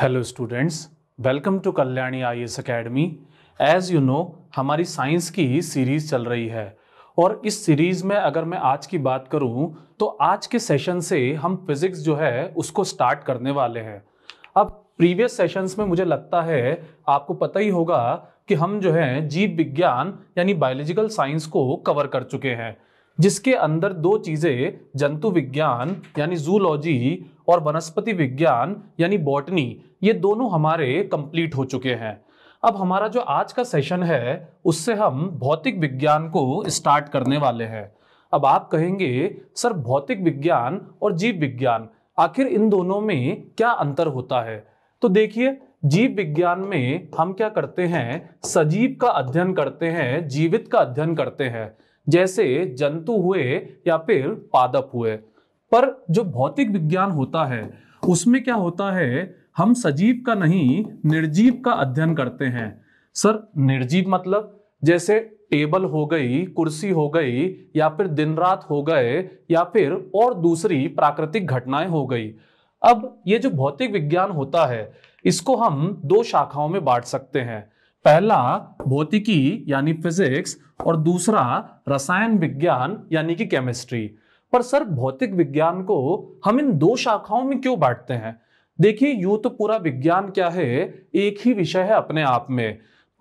hello students welcome to Kalyani I S academy as you know हमारी science की ही series चल रही है और इस सीरीज में अगर मैं आज की बात करूं तो आज के सेशन से हम फिजिक्स जो है उसको स्टार्ट करने वाले हैं अब प्रीवियस सेशंस में मुझे लगता है आपको पता ही होगा कि हम जो है जीव विज्ञान यानी बायोलॉजिकल साइंस को कवर कर चुके हैं जिसके अंदर दो चीज़ें जंतु विज्ञान यानी जूलॉजी और वनस्पति विज्ञान यानी बॉटनी ये दोनों हमारे कंप्लीट हो चुके हैं अब हमारा जो आज का सेशन है उससे हम भौतिक विज्ञान को स्टार्ट करने वाले हैं अब आप कहेंगे सर भौतिक विज्ञान और जीव विज्ञान आखिर इन दोनों में क्या अंतर होता है तो देखिए जीव विज्ञान में हम क्या करते हैं सजीव का अध्ययन करते हैं जीवित का अध्ययन करते हैं जैसे जंतु हुए या फिर पादप हुए पर जो भौतिक विज्ञान होता है उसमें क्या होता है हम सजीव का नहीं निर्जीव का अध्ययन करते हैं सर निर्जीव मतलब जैसे टेबल हो गई कुर्सी हो गई या फिर दिन रात हो गए या फिर और दूसरी प्राकृतिक घटनाएं हो गई अब ये जो भौतिक विज्ञान होता है इसको हम दो शाखाओं में बांट सकते हैं पहला भौतिकी यानी फिजिक्स और दूसरा रसायन विज्ञान यानी कि केमिस्ट्री पर सर भौतिक विज्ञान को हम इन दो शाखाओं में क्यों बांटते हैं देखिए यू तो पूरा विज्ञान क्या है एक ही विषय है अपने आप में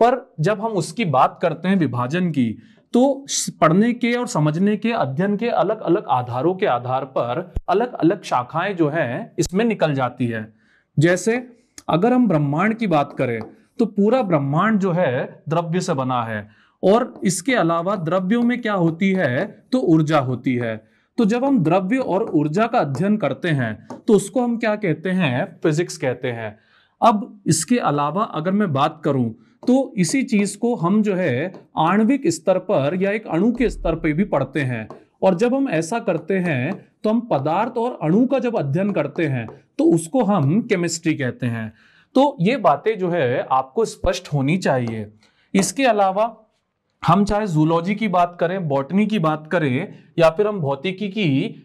पर जब हम उसकी बात करते हैं विभाजन की तो पढ़ने के और समझने के अध्ययन के अलग अलग आधारों के आधार पर अलग अलग शाखाएं जो हैं इसमें निकल जाती है जैसे अगर हम ब्रह्मांड की बात करें तो पूरा ब्रह्मांड जो है द्रव्य से बना है और इसके अलावा द्रव्यों में क्या होती है तो ऊर्जा होती है तो जब हम द्रव्य और ऊर्जा का अध्ययन करते हैं तो उसको हम क्या कहते हैं फिजिक्स कहते हैं अब इसके अलावा अगर मैं बात करूं तो इसी चीज को हम जो है आणविक स्तर पर या एक अणु के स्तर पर भी पढ़ते हैं और जब हम ऐसा करते हैं तो हम पदार्थ और अणु का जब अध्ययन करते हैं तो उसको हम केमिस्ट्री कहते हैं तो ये बातें जो है आपको स्पष्ट होनी चाहिए इसके अलावा हम चाहे जूलॉजी की बात करें बॉटनी की बात करें या फिर हम भौतिकी की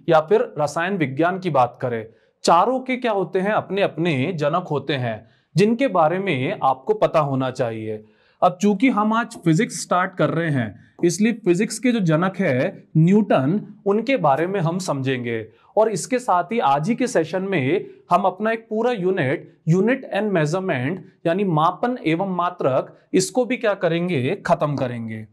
या फिर रसायन विज्ञान की बात करें चारों के क्या होते हैं अपने अपने जनक होते हैं जिनके बारे में आपको पता होना चाहिए अब चूंकि हम आज फिजिक्स स्टार्ट कर रहे हैं इसलिए फिजिक्स के जो जनक है न्यूटन उनके बारे में हम समझेंगे और इसके साथ ही आज ही के सेशन में हम अपना एक पूरा यूनिट यूनिट एंड मेजरमेंट यानी मापन एवं मात्रक इसको भी क्या करेंगे खत्म करेंगे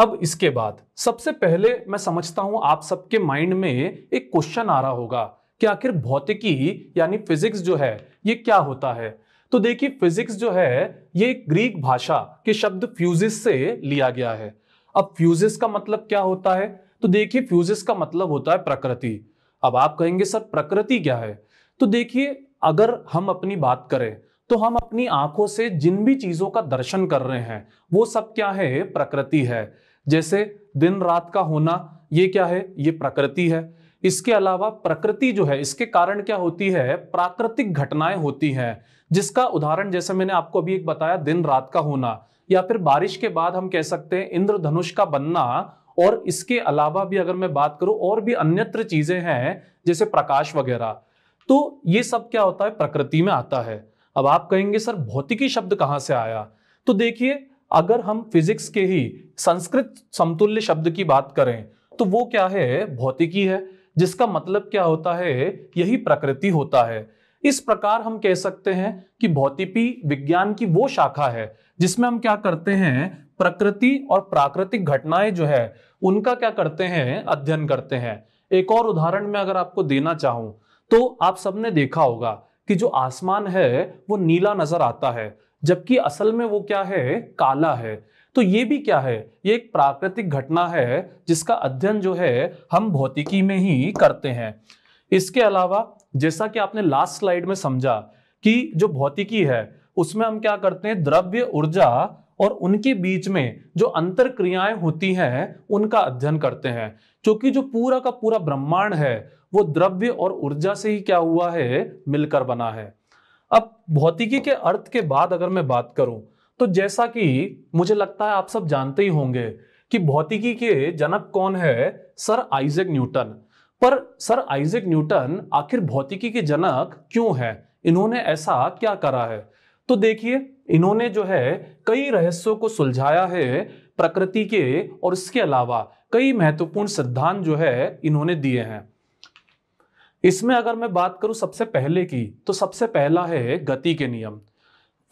अब इसके बाद सबसे पहले मैं समझता हूं आप सबके माइंड में एक क्वेश्चन आ रहा होगा कि आखिर भौतिकी यानी फिजिक्स जो है ये क्या होता है तो देखिए फिजिक्स जो है ये ग्रीक भाषा के शब्द फ्यूजिस से लिया गया है अब फ्यूजिस का मतलब क्या होता है तो देखिए फ्यूजिस का मतलब होता है प्रकृति अब आप कहेंगे सर प्रकृति क्या है तो देखिए अगर हम अपनी बात करें तो हम अपनी आंखों से जिन भी चीजों का दर्शन कर रहे हैं वो सब क्या है प्रकृति है जैसे दिन रात का होना ये क्या है ये प्रकृति है इसके अलावा प्रकृति जो है इसके कारण क्या होती है प्राकृतिक घटनाएं होती हैं जिसका उदाहरण जैसे मैंने आपको अभी एक बताया दिन रात का होना या फिर बारिश के बाद हम कह सकते हैं इंद्रधनुष का बनना और इसके अलावा भी अगर मैं बात करूं और भी अन्यत्र चीजें हैं जैसे प्रकाश वगैरह तो ये सब क्या होता है प्रकृति में आता है अब आप कहेंगे सर भौतिकी शब्द कहाँ से आया तो देखिए अगर हम फिजिक्स के ही संस्कृत समतुल्य शब्द की बात करें तो वो क्या है भौतिकी है जिसका मतलब क्या होता है यही प्रकृति होता है इस प्रकार हम कह सकते हैं कि भौतिकी विज्ञान की वो शाखा है जिसमें हम क्या करते हैं प्रकृति और प्राकृतिक घटनाएं जो है उनका क्या करते हैं अध्ययन करते हैं एक और उदाहरण में अगर आपको देना चाहूं तो आप सबने देखा होगा कि जो आसमान है वो नीला नजर आता है जबकि असल में वो क्या है काला है तो ये भी क्या है ये एक प्राकृतिक घटना है जिसका अध्ययन जो है हम भौतिकी में ही करते हैं इसके अलावा जैसा कि आपने लास्ट स्लाइड में समझा कि जो भौतिकी है उसमें हम क्या करते हैं द्रव्य ऊर्जा और उनके बीच में जो अंतर क्रियाएं होती हैं उनका अध्ययन करते हैं क्योंकि जो पूरा का पूरा ब्रह्मांड है वो द्रव्य और ऊर्जा से ही क्या हुआ है मिलकर बना है अब भौतिकी के अर्थ के बाद अगर मैं बात करूं तो जैसा कि मुझे लगता है आप सब जानते ही होंगे कि भौतिकी के जनक कौन है सर आइजक न्यूटन पर सर आइजक न्यूटन आखिर भौतिकी के जनक क्यों है इन्होंने ऐसा क्या करा है तो देखिए इन्होंने जो है कई रहस्यों को सुलझाया है प्रकृति के और इसके अलावा कई महत्वपूर्ण सिद्धांत जो है इन्होंने दिए हैं इसमें अगर मैं बात करूं सबसे पहले की तो सबसे पहला है गति के नियम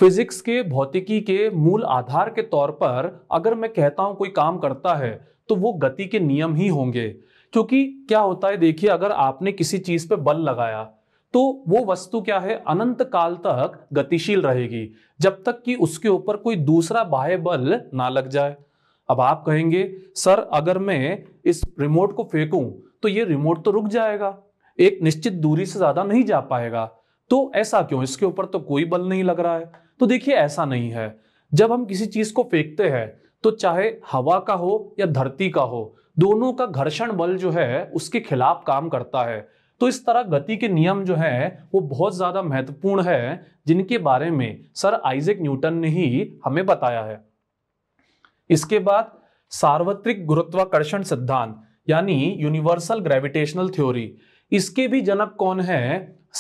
फिजिक्स के भौतिकी के मूल आधार के तौर पर अगर मैं कहता हूं कोई काम करता है तो वो गति के नियम ही होंगे क्योंकि क्या होता है देखिए अगर आपने किसी चीज पे बल लगाया तो वो वस्तु क्या है अनंत काल तक गतिशील रहेगी जब तक कि उसके ऊपर कोई दूसरा बाह्य बल ना लग जाए अब आप कहेंगे सर अगर मैं इस रिमोट को फेंकूं तो ये रिमोट तो रुक जाएगा एक निश्चित दूरी से ज्यादा नहीं जा पाएगा तो ऐसा क्यों इसके ऊपर तो कोई बल नहीं लग रहा है तो देखिए ऐसा नहीं है जब हम किसी चीज को फेंकते हैं तो चाहे हवा का हो या धरती का हो दोनों का घर्षण बल जो है उसके खिलाफ काम करता है तो इस तरह गति के नियम जो हैं वो बहुत ज़्यादा महत्वपूर्ण है जिनके बारे में सर आइजेक न्यूटन ने ही हमें बताया है इसके बाद सार्वत्रिक गुरुत्वाकर्षण सिद्धांत यानी यूनिवर्सल ग्रेविटेशनल थ्योरी इसके भी जनक कौन है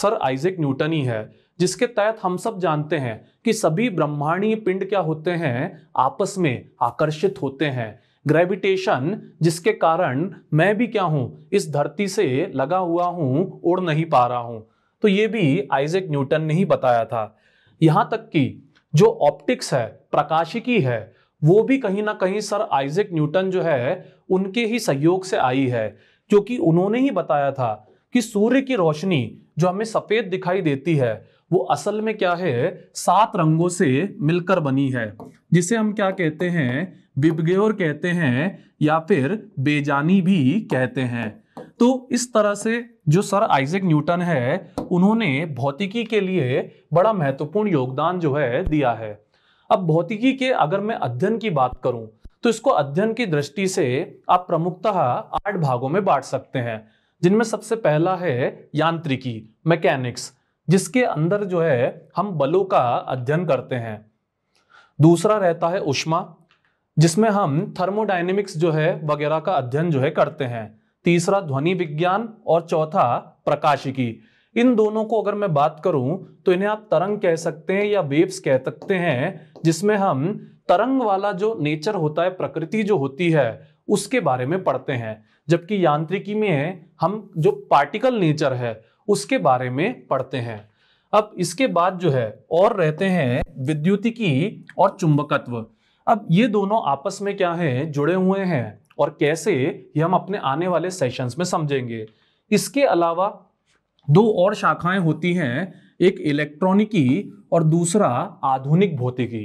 सर आइजेक न्यूटन ही है जिसके तहत हम सब जानते हैं कि सभी ब्रह्मांडीय पिंड क्या होते हैं आपस में आकर्षित होते हैं ग्रेविटेशन जिसके कारण मैं भी क्या हूं इस धरती से लगा हुआ हूं उड़ नहीं पा रहा हूं तो ये भी आइजेक न्यूटन ने ही बताया था यहां तक कि जो ऑप्टिक्स है प्रकाशिकी है वो भी कहीं ना कहीं सर आइजेक न्यूटन जो है उनके ही सहयोग से आई है क्योंकि उन्होंने ही बताया था कि सूर्य की रोशनी जो हमें सफेद दिखाई देती है वो असल में क्या है सात रंगों से मिलकर बनी है जिसे हम क्या कहते हैं बिबगेर कहते हैं या फिर बेजानी भी कहते हैं तो इस तरह से जो सर आइजक न्यूटन है उन्होंने भौतिकी के लिए बड़ा महत्वपूर्ण योगदान जो है दिया है अब भौतिकी के अगर मैं अध्ययन की बात करूं तो इसको अध्ययन की दृष्टि से आप प्रमुखतः आठ भागों में बांट सकते हैं जिनमें सबसे पहला है यांत्रिकी मैकेनिक्स जिसके अंदर जो है हम बलों का अध्ययन करते हैं दूसरा रहता है उष्मा जिसमें हम थर्मोडाइनेमिक्स जो है वगैरह का अध्ययन जो है करते हैं तीसरा ध्वनि विज्ञान और चौथा प्रकाशिकी इन दोनों को अगर मैं बात करूं तो इन्हें आप तरंग कह सकते हैं या वेव्स कह सकते हैं जिसमें हम तरंग वाला जो नेचर होता है प्रकृति जो होती है उसके बारे में पढ़ते हैं जबकि यांत्रिकी में हम जो पार्टिकल नेचर है उसके बारे में पढ़ते हैं अब इसके बाद जो है और रहते हैं विद्युतिकी और चुंबकत्व अब ये दोनों आपस में क्या है जुड़े हुए हैं और कैसे ये हम अपने आने वाले सेशंस में समझेंगे इसके अलावा दो और शाखाएं होती हैं एक इलेक्ट्रॉनिकी और दूसरा आधुनिक भौतिकी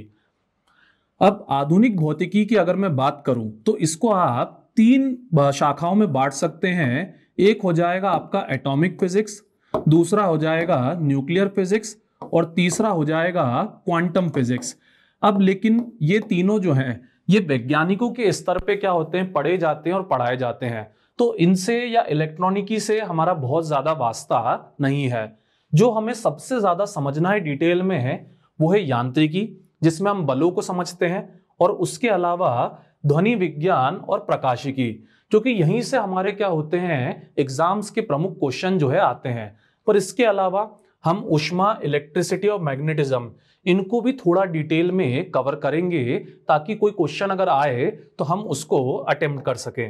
अब आधुनिक भौतिकी की अगर मैं बात करूं तो इसको आप तीन शाखाओं में बांट सकते हैं एक हो जाएगा आपका एटॉमिक फिजिक्स दूसरा हो जाएगा न्यूक्लियर फिजिक्स और तीसरा हो जाएगा क्वांटम फिजिक्स अब लेकिन ये तीनों जो हैं ये वैज्ञानिकों के स्तर पे क्या होते हैं पढ़े जाते हैं और पढ़ाए जाते हैं तो इनसे या इलेक्ट्रॉनिकी से हमारा बहुत ज़्यादा वास्ता नहीं है जो हमें सबसे ज़्यादा समझना है डिटेल में है वो है यांत्रिकी जिसमें हम बलों को समझते हैं और उसके अलावा ध्वनि विज्ञान और प्रकाशिकी क्योंकि यहीं से हमारे क्या होते हैं एग्जाम्स के प्रमुख क्वेश्चन जो है आते हैं पर इसके अलावा हम उष्मा इलेक्ट्रिसिटी और मैग्नेटिज्म इनको भी थोड़ा डिटेल में कवर करेंगे ताकि कोई क्वेश्चन अगर आए तो हम उसको अटेम्प्ट कर सकें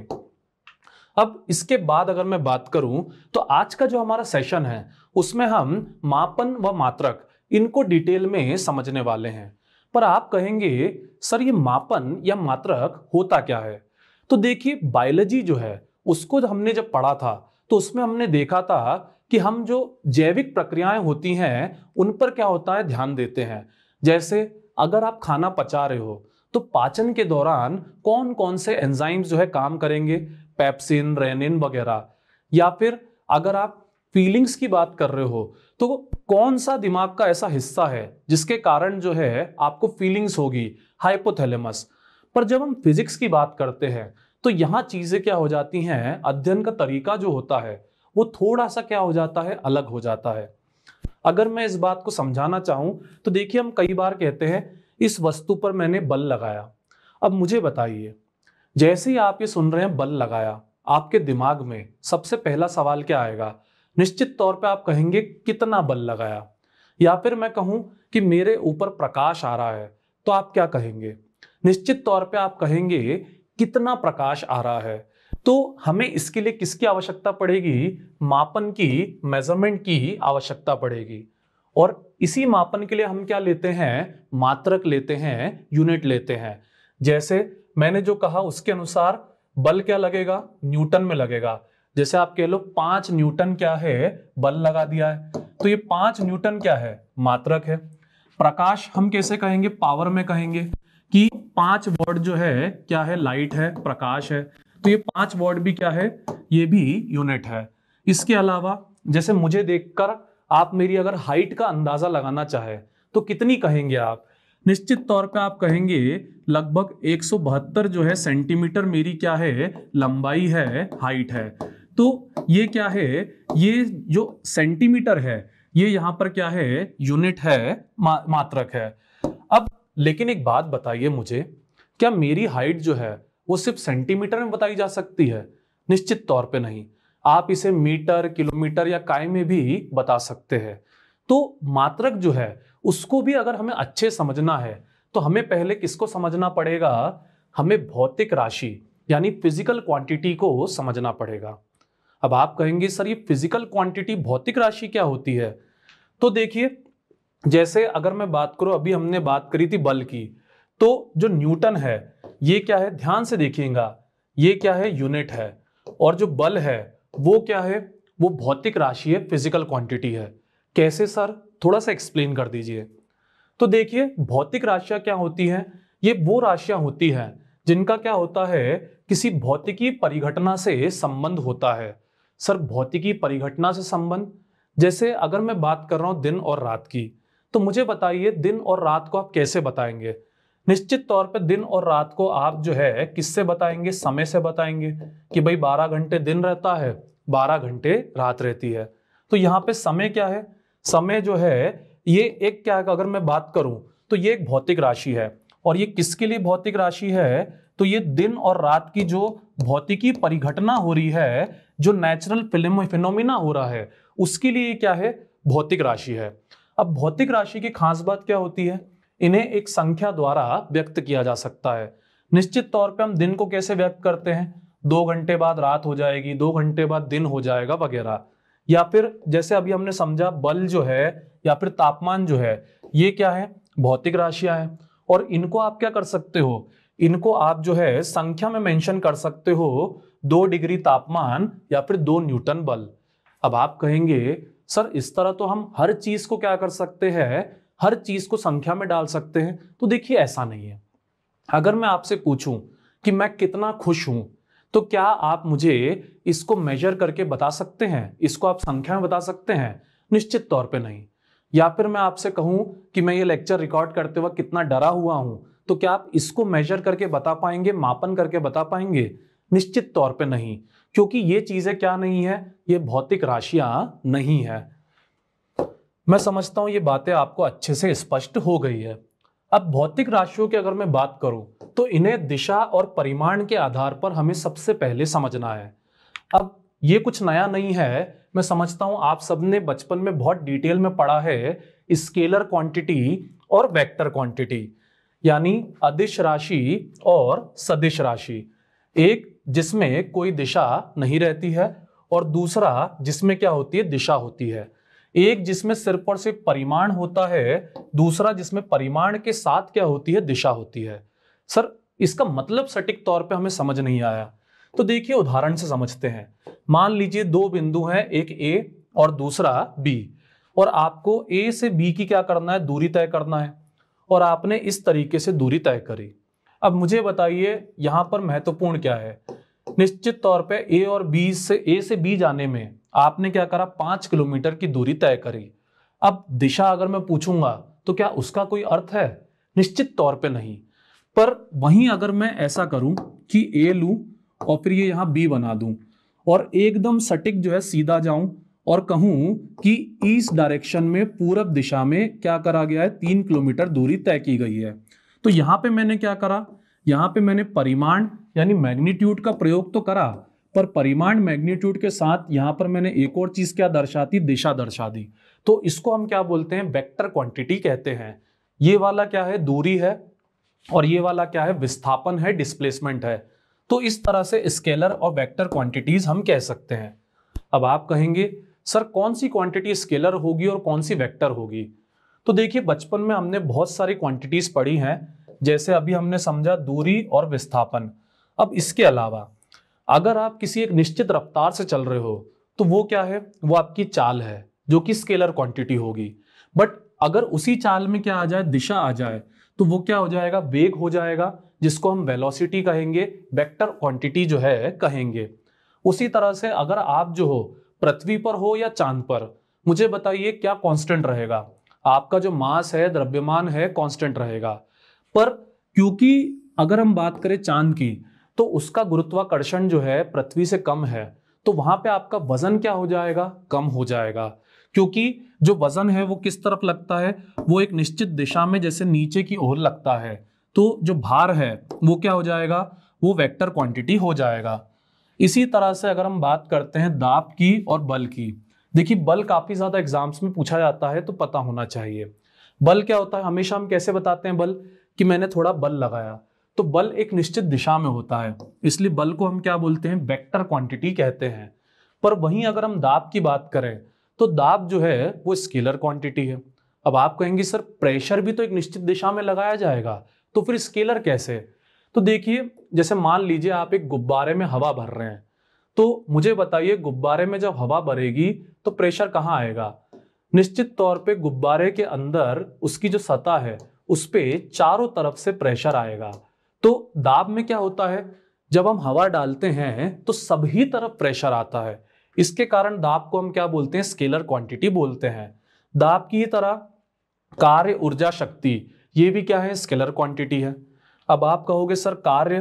अब इसके बाद अगर मैं बात करूं तो आज का जो हमारा सेशन है उसमें हम मापन व मात्रक इनको डिटेल में समझने वाले हैं पर आप कहेंगे सर ये मापन या मात्रक होता क्या है तो देखिए बायोलॉजी जो है उसको हमने जब पढ़ा था तो उसमें हमने देखा था कि हम जो जैविक प्रक्रियाएं होती हैं उन पर क्या होता है ध्यान देते हैं जैसे अगर आप खाना पचा रहे हो तो पाचन के दौरान कौन कौन से एंजाइम्स जो है काम करेंगे पैप्सिन रेनिन वगैरह या फिर अगर आप फीलिंग्स की बात कर रहे हो तो कौन सा दिमाग का ऐसा हिस्सा है जिसके कारण जो है आपको फीलिंग्स होगी हाइपोथैलेमस पर जब हम फिजिक्स की बात करते हैं तो यहाँ चीज़ें क्या हो जाती हैं अध्ययन का तरीका जो होता है वो थोड़ा सा क्या हो जाता है अलग हो जाता है अगर मैं इस बात को समझाना चाहूं तो देखिए हम कई बार कहते हैं इस वस्तु पर मैंने बल लगाया अब मुझे बताइए जैसे ही आप ये सुन रहे हैं बल लगाया आपके दिमाग में सबसे पहला सवाल क्या आएगा निश्चित तौर पे आप कहेंगे कितना बल लगाया या फिर मैं कहूं कि मेरे ऊपर प्रकाश आ रहा है तो आप क्या कहेंगे निश्चित तौर पे आप कहेंगे कितना प्रकाश आ रहा है तो हमें इसके लिए किसकी आवश्यकता पड़ेगी मापन की मेजरमेंट की आवश्यकता पड़ेगी और इसी मापन के लिए हम क्या लेते हैं मात्रक लेते हैं यूनिट लेते हैं जैसे मैंने जो कहा उसके अनुसार बल क्या लगेगा न्यूटन में लगेगा जैसे आप कह लो पांच न्यूटन क्या है बल लगा दिया है तो ये पांच न्यूटन क्या है मात्रक है प्रकाश हम कैसे कहेंगे पावर में कहेंगे कि पांच वर्ड जो है क्या है लाइट है प्रकाश है तो ये पांच वर्ड भी क्या है ये भी यूनिट है इसके अलावा जैसे मुझे देखकर आप मेरी अगर हाइट का अंदाजा लगाना चाहे तो कितनी कहेंगे आप निश्चित तौर पर आप कहेंगे लगभग एक जो है सेंटीमीटर मेरी क्या है लंबाई है हाइट है तो ये क्या है ये जो सेंटीमीटर है ये यहां पर क्या है यूनिट है मा, मात्रक है अब लेकिन एक बात बताइए मुझे क्या मेरी हाइट जो है वो सिर्फ सेंटीमीटर में बताई जा सकती है निश्चित तौर पे नहीं आप इसे मीटर किलोमीटर या काय में भी बता सकते हैं तो मात्रक जो है उसको भी अगर हमें अच्छे समझना है तो हमें पहले किसको समझना पड़ेगा हमें भौतिक राशि यानी फिजिकल क्वांटिटी को समझना पड़ेगा अब आप कहेंगे सर ये फिजिकल क्वांटिटी भौतिक राशि क्या होती है तो देखिए जैसे अगर मैं बात करूं अभी हमने बात करी थी बल की तो जो न्यूटन है ये क्या है ध्यान से देखिएगा ये क्या है यूनिट है और जो बल है वो क्या है वो भौतिक राशि है फिजिकल क्वांटिटी है कैसे सर थोड़ा सा एक्सप्लेन कर दीजिए तो देखिए भौतिक राशियां क्या होती हैं ये वो राशियां होती हैं जिनका क्या होता है किसी भौतिकी परिघटना से संबंध होता है सर भौतिकी परिघटना से संबंध जैसे अगर मैं बात कर रहा हूँ दिन और रात की तो मुझे बताइए दिन और रात को आप कैसे बताएंगे निश्चित तौर पे दिन और रात को आप जो है किससे बताएंगे समय से बताएंगे कि भाई 12 घंटे दिन रहता है 12 घंटे रात रहती है तो यहाँ पे समय क्या है समय जो है ये एक क्या है अगर मैं बात करूं तो ये एक भौतिक राशि है और ये किसके लिए भौतिक राशि है तो ये दिन और रात की जो भौतिकी परिघटना हो रही है जो नेचुरल फिल्म फिनोमिना हो रहा है उसके लिए क्या है भौतिक राशि है अब भौतिक राशि की खास बात क्या होती है इन्हें एक संख्या द्वारा व्यक्त किया जा सकता है निश्चित तौर पर हम दिन को कैसे व्यक्त करते हैं दो घंटे बाद रात हो जाएगी दो घंटे बाद दिन हो जाएगा वगैरह या फिर जैसे अभी हमने समझा बल जो है या फिर तापमान जो है ये क्या है भौतिक राशियां हैं और इनको आप क्या कर सकते हो इनको आप जो है संख्या में मेंशन कर सकते हो दो डिग्री तापमान या फिर दो न्यूटन बल अब आप कहेंगे सर इस तरह तो हम हर चीज को क्या कर सकते हैं हर चीज को संख्या में डाल सकते हैं तो देखिए ऐसा नहीं है अगर मैं आपसे पूछूं कि मैं कितना खुश हूं तो क्या आप मुझे इसको मेजर करके बता सकते हैं इसको आप संख्या में बता सकते हैं निश्चित तौर पे नहीं या फिर मैं आपसे कहूं कि मैं ये लेक्चर रिकॉर्ड करते वक्त कितना डरा हुआ हूं तो क्या आप इसको मेजर करके बता पाएंगे मापन करके बता पाएंगे निश्चित तौर पे नहीं क्योंकि ये चीज़ें क्या नहीं है ये भौतिक राशियां नहीं है मैं समझता हूँ ये बातें आपको अच्छे से स्पष्ट हो गई है अब भौतिक राशियों की अगर मैं बात करूँ तो इन्हें दिशा और परिमाण के आधार पर हमें सबसे पहले समझना है अब ये कुछ नया नहीं है मैं समझता हूँ आप सबने बचपन में बहुत डिटेल में पढ़ा है स्केलर क्वांटिटी और वेक्टर क्वांटिटी यानी अदिश राशि और सदिश राशि एक जिसमें कोई दिशा नहीं रहती है और दूसरा जिसमें क्या होती है दिशा होती है एक जिसमें सिर्फ और सिर्फ परिमाण होता है दूसरा जिसमें परिमाण के साथ क्या होती है दिशा होती है सर इसका मतलब सटीक तौर पे हमें समझ नहीं आया तो देखिए उदाहरण से समझते हैं मान लीजिए दो बिंदु हैं एक ए और दूसरा बी और आपको ए से बी की क्या करना है दूरी तय करना है और आपने इस तरीके से दूरी तय करी अब मुझे बताइए यहां पर महत्वपूर्ण क्या है निश्चित तौर पे ए और बी से ए से बी जाने में आपने क्या करा पांच किलोमीटर की दूरी तय करी अब दिशा अगर मैं पूछूंगा तो क्या उसका कोई अर्थ है निश्चित तौर पे नहीं पर वहीं अगर मैं ऐसा करूं कि ए लू और फिर ये यहाँ बी बना दूं और एकदम सटीक जो है सीधा जाऊं और कहूं कि ईस्ट डायरेक्शन में पूरब दिशा में क्या करा गया है तीन किलोमीटर दूरी तय की गई है तो यहां पे मैंने क्या करा यहाँ पे मैंने परिमाण यानी मैग्नीट्यूड का प्रयोग तो करा पर परिमाण मैग्नीट्यूड के साथ यहाँ पर मैंने एक और चीज़ क्या दर्शा दी दिशा दर्शा दी तो इसको हम क्या बोलते हैं वेक्टर क्वांटिटी कहते हैं ये वाला क्या है दूरी है और ये वाला क्या है विस्थापन है डिस्प्लेसमेंट है तो इस तरह से स्केलर और वेक्टर क्वांटिटीज हम कह सकते हैं अब आप कहेंगे सर कौन सी क्वांटिटी स्केलर होगी और कौन सी वेक्टर होगी तो देखिए बचपन में हमने बहुत सारी क्वांटिटीज पढ़ी हैं जैसे अभी हमने समझा दूरी और विस्थापन अब इसके अलावा अगर आप किसी एक निश्चित रफ्तार से चल रहे हो तो वो क्या है वो आपकी चाल है जो कि स्केलर क्वांटिटी होगी बट अगर उसी चाल में क्या आ जाए दिशा आ जाए तो वो क्या हो जाएगा वेग हो जाएगा जिसको हम वेलोसिटी कहेंगे वेक्टर क्वांटिटी जो है कहेंगे उसी तरह से अगर आप जो हो पृथ्वी पर हो या चांद पर मुझे बताइए क्या कांस्टेंट रहेगा आपका जो मास है द्रव्यमान है कांस्टेंट रहेगा पर क्योंकि अगर हम बात करें चांद की तो उसका गुरुत्वाकर्षण जो है पृथ्वी से कम है तो वहां पे आपका वजन क्या हो जाएगा कम हो जाएगा क्योंकि जो वजन है वो किस तरफ लगता है वो एक निश्चित दिशा में जैसे नीचे की ओर लगता है तो जो भार है वो क्या हो जाएगा वो वेक्टर क्वांटिटी हो जाएगा इसी तरह से अगर हम बात करते हैं दाब की और बल की देखिए बल काफ़ी ज़्यादा एग्जाम्स में पूछा जाता है तो पता होना चाहिए बल क्या होता है हमेशा हम कैसे बताते हैं बल कि मैंने थोड़ा बल लगाया तो बल एक निश्चित दिशा में होता है इसलिए बल को हम क्या बोलते हैं वेक्टर क्वांटिटी कहते हैं पर वहीं अगर हम दाब की बात करें तो दाब जो है वो स्केलर क्वांटिटी है अब आप कहेंगे सर प्रेशर भी तो एक निश्चित दिशा में लगाया जाएगा तो फिर स्केलर कैसे तो देखिए जैसे मान लीजिए आप एक गुब्बारे में हवा भर रहे हैं तो मुझे बताइए गुब्बारे में जब हवा भरेगी तो प्रेशर कहाँ आएगा निश्चित तौर पे गुब्बारे के अंदर उसकी जो सतह है उस पर चारों तरफ से प्रेशर आएगा तो दाब में क्या होता है जब हम हवा डालते हैं तो सभी तरफ प्रेशर आता है इसके कारण दाब को हम क्या बोलते हैं स्केलर क्वांटिटी बोलते हैं दाब की तरह कार्य ऊर्जा शक्ति ये भी क्या है स्केलर क्वांटिटी है अब आप कहोगे सर कार्य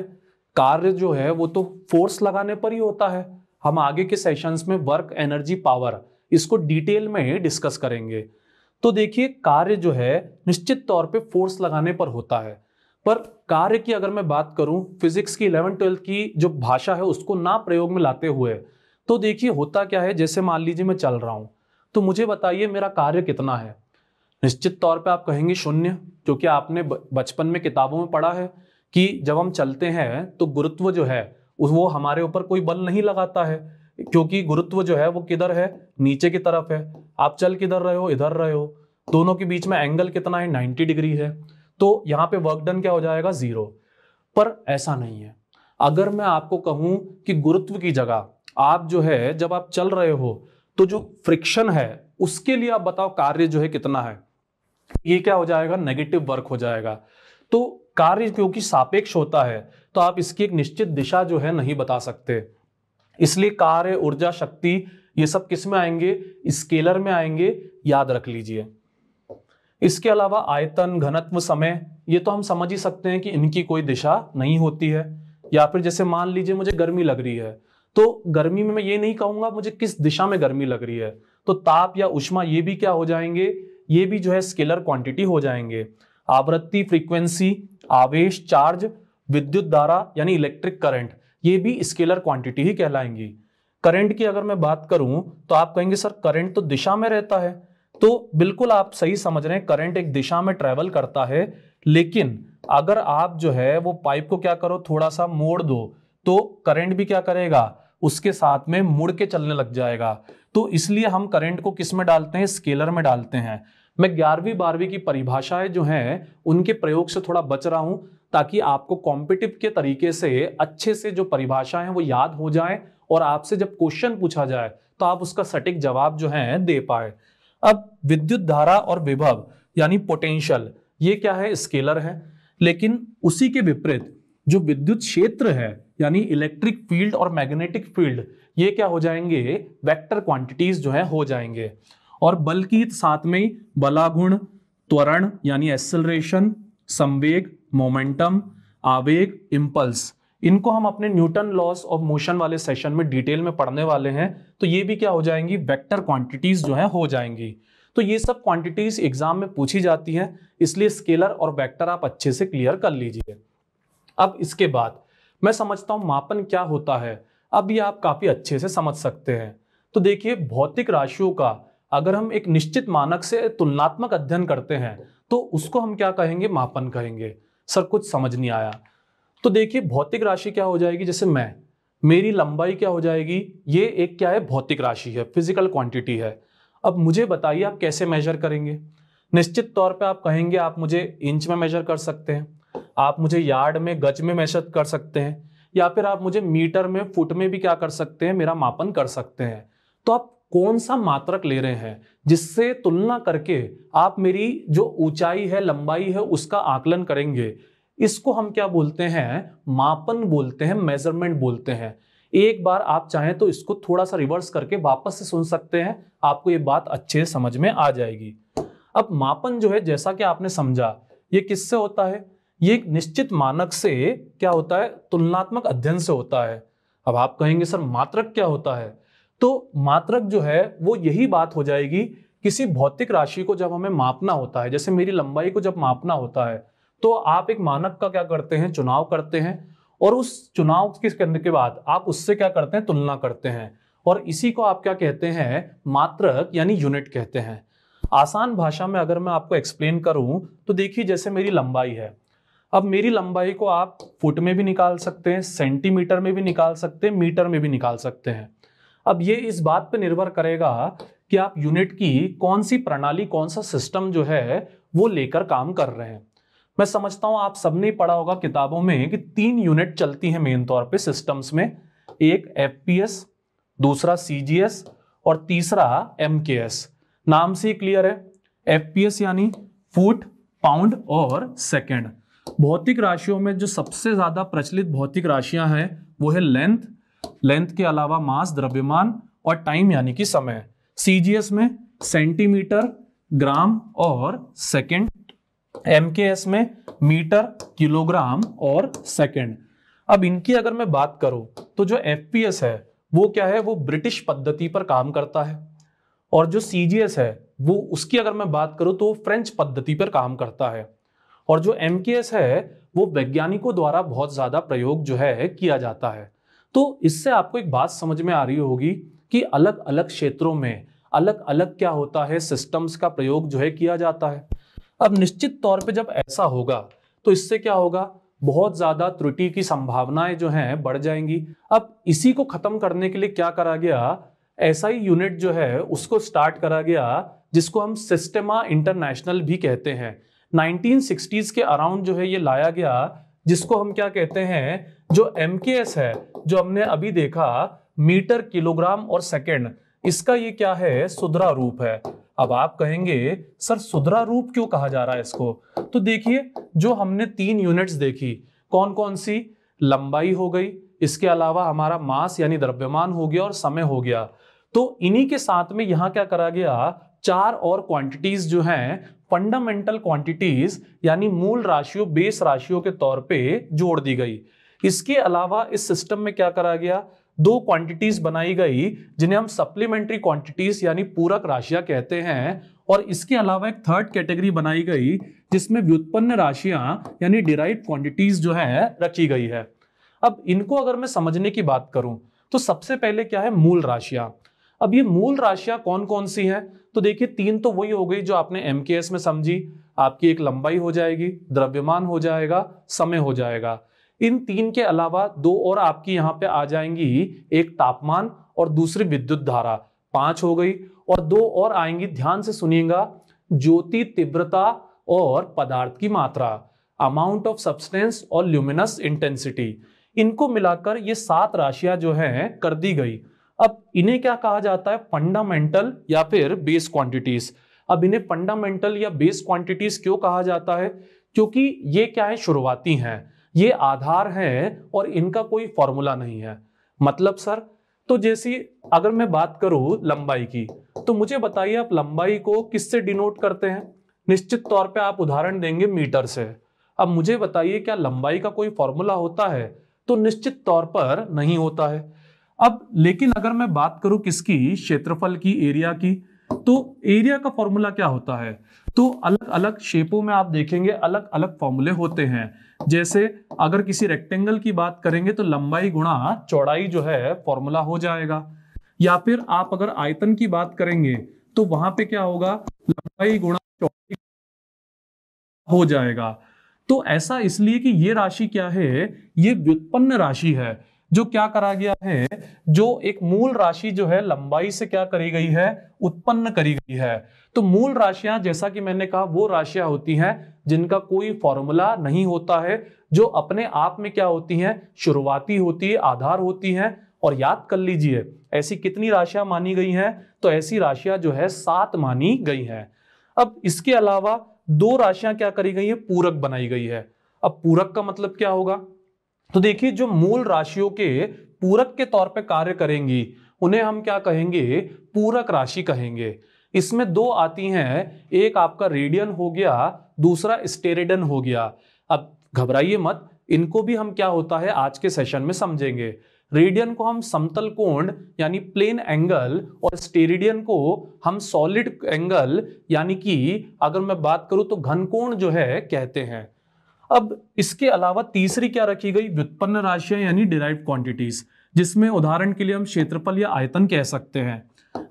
कार्य जो है वो तो फोर्स लगाने पर ही होता है हम आगे के सेशंस में वर्क एनर्जी पावर इसको डिटेल में डिस्कस करेंगे तो देखिए कार्य जो है निश्चित तौर पे फोर्स लगाने पर होता है पर कार्य की अगर मैं बात करूं फिजिक्स की इलेवन ट्वेल्थ की जो भाषा है उसको ना प्रयोग में लाते हुए तो देखिए होता क्या है जैसे मान लीजिए मैं चल रहा हूं तो मुझे बताइए मेरा कार्य कितना है निश्चित तौर पर आप कहेंगे शून्य क्योंकि आपने बचपन में किताबों में पढ़ा है कि जब हम चलते हैं तो गुरुत्व जो है वो हमारे ऊपर कोई बल नहीं लगाता है क्योंकि गुरुत्व जो है वो किधर है नीचे की तरफ है आप चल किधर रहे हो इधर रहे हो दोनों के बीच में एंगल कितना है 90 डिग्री है तो यहां पे वर्क डन क्या हो जाएगा जीरो पर ऐसा नहीं है अगर मैं आपको कहूं कि गुरुत्व की जगह आप जो है जब आप चल रहे हो तो जो फ्रिक्शन है उसके लिए आप बताओ कार्य जो है कितना है ये क्या हो जाएगा नेगेटिव वर्क हो जाएगा तो कार्य क्योंकि सापेक्ष होता है तो आप इसकी एक निश्चित दिशा जो है नहीं बता सकते इसलिए कार्य ऊर्जा शक्ति ये सब किस में आएंगे स्केलर में आएंगे याद रख लीजिए इसके अलावा आयतन घनत्व समय ये तो हम समझ ही सकते हैं कि इनकी कोई दिशा नहीं होती है या फिर जैसे मान लीजिए मुझे गर्मी लग रही है तो गर्मी में मैं ये नहीं कहूंगा मुझे किस दिशा में गर्मी लग रही है तो ताप या उष्मा ये भी क्या हो जाएंगे ये भी जो है स्केलर क्वांटिटी हो जाएंगे आवृत्ति फ्रीक्वेंसी आवेश चार्ज विद्युत धारा यानी इलेक्ट्रिक करंट ये भी स्केलर क्वांटिटी ही कहलाएंगी करंट की अगर मैं बात करूं तो आप कहेंगे सर करंट तो दिशा में रहता है तो बिल्कुल आप सही समझ रहे हैं करंट एक दिशा में ट्रेवल करता है लेकिन अगर आप जो है वो पाइप को क्या करो थोड़ा सा मोड़ दो तो करंट भी क्या करेगा उसके साथ में मुड़ के चलने लग जाएगा तो इसलिए हम करंट को किस में डालते हैं स्केलर में डालते हैं मैं ग्यारहवीं बारहवीं की परिभाषाएं जो हैं उनके प्रयोग से थोड़ा बच रहा हूं ताकि आपको कॉम्पिटिव के तरीके से अच्छे से जो परिभाषाएं हैं वो याद हो जाए और आपसे जब क्वेश्चन पूछा जाए तो आप उसका सटीक जवाब जो है दे पाए अब विद्युत धारा और विभव यानी पोटेंशियल ये क्या है स्केलर है लेकिन उसी के विपरीत जो विद्युत क्षेत्र है यानी इलेक्ट्रिक फील्ड और मैग्नेटिक फील्ड ये क्या हो जाएंगे वेक्टर क्वांटिटीज जो है हो जाएंगे और बल की साथ में बलागुण त्वरण यानी एक्सलरेशन संवेग मोमेंटम आवेग इम्पल्स इनको हम अपने न्यूटन लॉस ऑफ मोशन वाले सेशन में डिटेल में पढ़ने वाले हैं तो ये भी क्या हो जाएंगी वेक्टर क्वांटिटीज जो है हो जाएंगी तो ये सब क्वांटिटीज एग्जाम में पूछी जाती हैं इसलिए स्केलर और वेक्टर आप अच्छे से क्लियर कर लीजिए अब इसके बाद मैं समझता हूँ मापन क्या होता है अब ये आप काफ़ी अच्छे से समझ सकते हैं तो देखिए भौतिक राशियों का अगर हम एक निश्चित मानक से तुलनात्मक अध्ययन करते हैं तो उसको हम क्या कहेंगे मापन कहेंगे सर कुछ समझ नहीं आया तो देखिए भौतिक राशि क्या हो जाएगी जैसे मैं मेरी लंबाई क्या हो जाएगी ये एक क्या है भौतिक राशि है फिजिकल क्वांटिटी है अब मुझे बताइए आप कैसे मेजर करेंगे निश्चित तौर पे आप कहेंगे आप मुझे इंच में मेजर कर सकते हैं आप मुझे यार्ड में गज में मेजर कर सकते हैं या फिर आप मुझे मीटर में फुट में भी क्या कर सकते हैं मेरा मापन कर सकते हैं तो आप कौन सा मात्रक ले रहे हैं जिससे तुलना करके आप मेरी जो ऊंचाई है लंबाई है उसका आकलन करेंगे इसको हम क्या बोलते हैं मापन बोलते हैं मेजरमेंट बोलते हैं एक बार आप चाहें तो इसको थोड़ा सा रिवर्स करके वापस से सुन सकते हैं आपको ये बात अच्छे समझ में आ जाएगी अब मापन जो है जैसा कि आपने समझा ये किससे होता है ये एक निश्चित मानक से क्या होता है तुलनात्मक अध्ययन से होता है अब आप कहेंगे सर मात्रक क्या होता है तो मात्रक जो है वो यही बात हो जाएगी किसी भौतिक राशि को जब हमें मापना होता है जैसे मेरी लंबाई को जब मापना होता है तो आप एक मानक का क्या करते हैं चुनाव करते हैं और उस चुनाव के करने के बाद आप उससे क्या करते हैं तुलना करते हैं और इसी को आप क्या कहते हैं मात्रक यानी यूनिट कहते हैं आसान भाषा में अगर मैं आपको एक्सप्लेन करूं तो देखिए जैसे मेरी लंबाई है अब मेरी लंबाई को आप फुट में भी निकाल सकते हैं सेंटीमीटर में भी निकाल सकते हैं मीटर में भी निकाल सकते हैं अब ये इस बात पर निर्भर करेगा कि आप यूनिट की कौन सी प्रणाली कौन सा सिस्टम जो है वो लेकर काम कर रहे हैं मैं समझता हूं आप सबने पढ़ा होगा किताबों में कि तीन यूनिट चलती हैं मेन तौर पे सिस्टम्स में एक एफ दूसरा सी और तीसरा एम नाम से क्लियर है एफ यानी फुट पाउंड और सेकेंड भौतिक राशियों में जो सबसे ज्यादा प्रचलित भौतिक राशियां हैं वो है लेंथ लेंथ के अलावा मास द्रव्यमान और टाइम यानी कि समय सीजीएस में सेंटीमीटर ग्राम और सेकेंड एम के एस में मीटर किलोग्राम और सेकेंड अब इनकी अगर मैं बात करूं तो जो एफ है वो क्या है वो ब्रिटिश पद्धति पर काम करता है और जो सी है वो उसकी अगर मैं बात करूं तो फ्रेंच पद्धति पर काम करता है और जो एम है वो वैज्ञानिकों द्वारा बहुत ज़्यादा प्रयोग जो है किया जाता है तो इससे आपको एक बात समझ में आ रही होगी कि अलग अलग क्षेत्रों में अलग अलग क्या होता है सिस्टम्स का प्रयोग जो है किया जाता है अब निश्चित तौर पे जब ऐसा होगा तो इससे क्या होगा बहुत ज़्यादा त्रुटि की संभावनाएं जो हैं बढ़ जाएंगी अब इसी को ख़त्म करने के लिए क्या करा गया ऐसा ही यूनिट जो है उसको स्टार्ट करा गया जिसको हम सिस्टमा इंटरनेशनल भी कहते हैं नाइनटीन के अराउंड जो है ये लाया गया जिसको हम क्या कहते हैं जो एम है जो हमने अभी देखा मीटर किलोग्राम और सेकेंड इसका ये क्या है सुधरा रूप है अब आप कहेंगे सर सुधरा रूप क्यों कहा जा रहा है इसको तो देखिए जो हमने तीन यूनिट्स देखी कौन कौन सी लंबाई हो गई इसके अलावा हमारा मास यानी द्रव्यमान हो गया और समय हो गया तो इन्हीं के साथ में यहां क्या करा गया चार और क्वांटिटीज जो हैं फंडामेंटल क्वांटिटीज यानी मूल राशियों बेस राशियों के तौर पे जोड़ दी गई इसके अलावा इस सिस्टम में क्या करा गया दो क्वांटिटीज बनाई गई जिन्हें हम सप्लीमेंट्री क्वांटिटीज यानी पूरक राशियां कहते हैं और इसके अलावा एक थर्ड कैटेगरी बनाई गई जिसमें व्युत्पन्न राशियां यानी डिराइव क्वांटिटीज जो है रखी गई है अब इनको अगर मैं समझने की बात करूं तो सबसे पहले क्या है मूल राशियां अब ये मूल राशियां कौन कौन सी हैं तो देखिए तीन तो वही हो गई जो आपने एम में समझी आपकी एक लंबाई हो जाएगी द्रव्यमान हो जाएगा समय हो जाएगा इन तीन के अलावा दो और आपकी यहाँ पे आ जाएंगी एक तापमान और दूसरी विद्युत धारा पांच हो गई और दो और आएंगी ध्यान से सुनिएगा ज्योति तीव्रता और पदार्थ की मात्रा अमाउंट ऑफ सब्सटेंस और ल्यूमिनस इंटेंसिटी इनको मिलाकर ये सात राशियां जो हैं कर दी गई अब इन्हें क्या कहा जाता है फंडामेंटल या फिर बेस क्वांटिटीज अब इन्हें फंडामेंटल या बेस क्वांटिटीज क्यों कहा जाता है क्योंकि ये क्या है शुरुआती हैं ये आधार हैं और इनका कोई फॉर्मूला नहीं है मतलब सर तो जैसी अगर मैं बात करूं लंबाई की तो मुझे बताइए आप लंबाई को किससे डिनोट करते हैं निश्चित तौर पे आप उदाहरण देंगे मीटर से अब मुझे बताइए क्या लंबाई का कोई फॉर्मूला होता है तो निश्चित तौर पर नहीं होता है अब लेकिन अगर मैं बात करूं किसकी क्षेत्रफल की एरिया की तो एरिया का फॉर्मूला क्या होता है तो अलग अलग शेपों में आप देखेंगे अलग अलग फॉर्मूले होते हैं जैसे अगर किसी रेक्टेंगल की बात करेंगे तो लंबाई गुणा चौड़ाई जो है फॉर्मूला हो जाएगा या फिर आप अगर आयतन की बात करेंगे तो वहां पे क्या होगा लंबाई गुणा चौड़ाई हो जाएगा तो ऐसा इसलिए कि ये राशि क्या है ये व्युत्पन्न राशि है जो क्या करा गया है जो एक मूल राशि जो है लंबाई से क्या करी गई है उत्पन्न करी गई है तो मूल राशियां जैसा कि मैंने कहा वो राशियां होती हैं जिनका कोई फॉर्मूला नहीं होता है जो अपने आप में क्या होती हैं शुरुआती होती है आधार होती हैं और याद कर लीजिए ऐसी कितनी राशियां मानी गई हैं तो ऐसी राशियां जो है सात मानी गई हैं अब इसके अलावा दो राशियां क्या करी गई है पूरक बनाई गई है अब पूरक का मतलब क्या होगा तो देखिए जो मूल राशियों के पूरक के तौर पे कार्य करेंगी उन्हें हम क्या कहेंगे पूरक राशि कहेंगे इसमें दो आती हैं एक आपका रेडियन हो गया दूसरा स्टेरेडन हो गया अब घबराइए मत इनको भी हम क्या होता है आज के सेशन में समझेंगे रेडियन को हम समतल कोण यानी प्लेन एंगल और स्टेरिडियन को हम सॉलिड एंगल यानी कि अगर मैं बात करूं तो घन कोण जो है कहते हैं अब इसके अलावा तीसरी क्या रखी गई व्युत्पन्न राशियां यानी डिराइव क्वांटिटीज जिसमें उदाहरण के लिए हम क्षेत्रफल या आयतन कह सकते हैं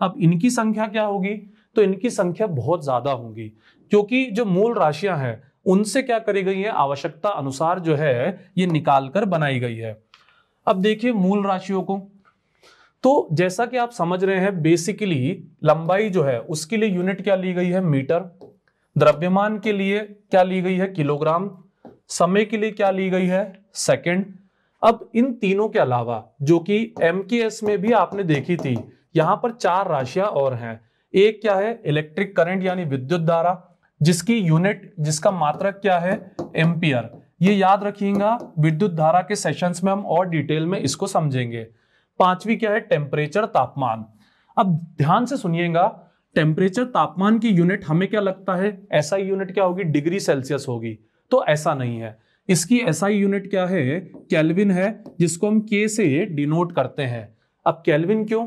अब इनकी संख्या क्या होगी तो इनकी संख्या बहुत ज्यादा होगी क्योंकि जो मूल राशियां हैं उनसे क्या करी गई है आवश्यकता अनुसार जो है ये निकाल कर बनाई गई है अब देखिए मूल राशियों को तो जैसा कि आप समझ रहे हैं बेसिकली लंबाई जो है उसके लिए यूनिट क्या ली गई है मीटर द्रव्यमान के लिए क्या ली गई है किलोग्राम समय के लिए क्या ली गई है सेकेंड अब इन तीनों के अलावा जो कि एम में भी आपने देखी थी यहां पर चार राशियां और हैं एक क्या है इलेक्ट्रिक करंट यानी विद्युत धारा जिसकी यूनिट जिसका मात्रक क्या है एम्पियर ये याद रखिएगा विद्युत धारा के सेशंस में हम और डिटेल में इसको समझेंगे पांचवी क्या है टेम्परेचर तापमान अब ध्यान से सुनिएगा टेम्परेचर तापमान की यूनिट हमें क्या लगता है ऐसा यूनिट क्या होगी डिग्री सेल्सियस होगी तो ऐसा नहीं है इसकी SI यूनिट क्या है कैलविन है जिसको हम के से डिनोट करते हैं अब कैलविन क्यों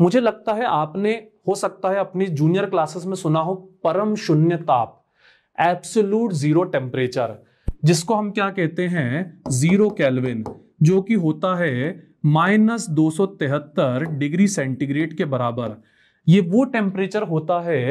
मुझे लगता है आपने हो सकता है अपनी जूनियर क्लासेस में सुना हो परम शून्य ताप एब्सोल्यूट जीरो टेम्परेचर जिसको हम क्या कहते हैं जीरो कैलविन जो कि होता है माइनस दो डिग्री सेंटीग्रेड के बराबर ये वो टेम्परेचर होता है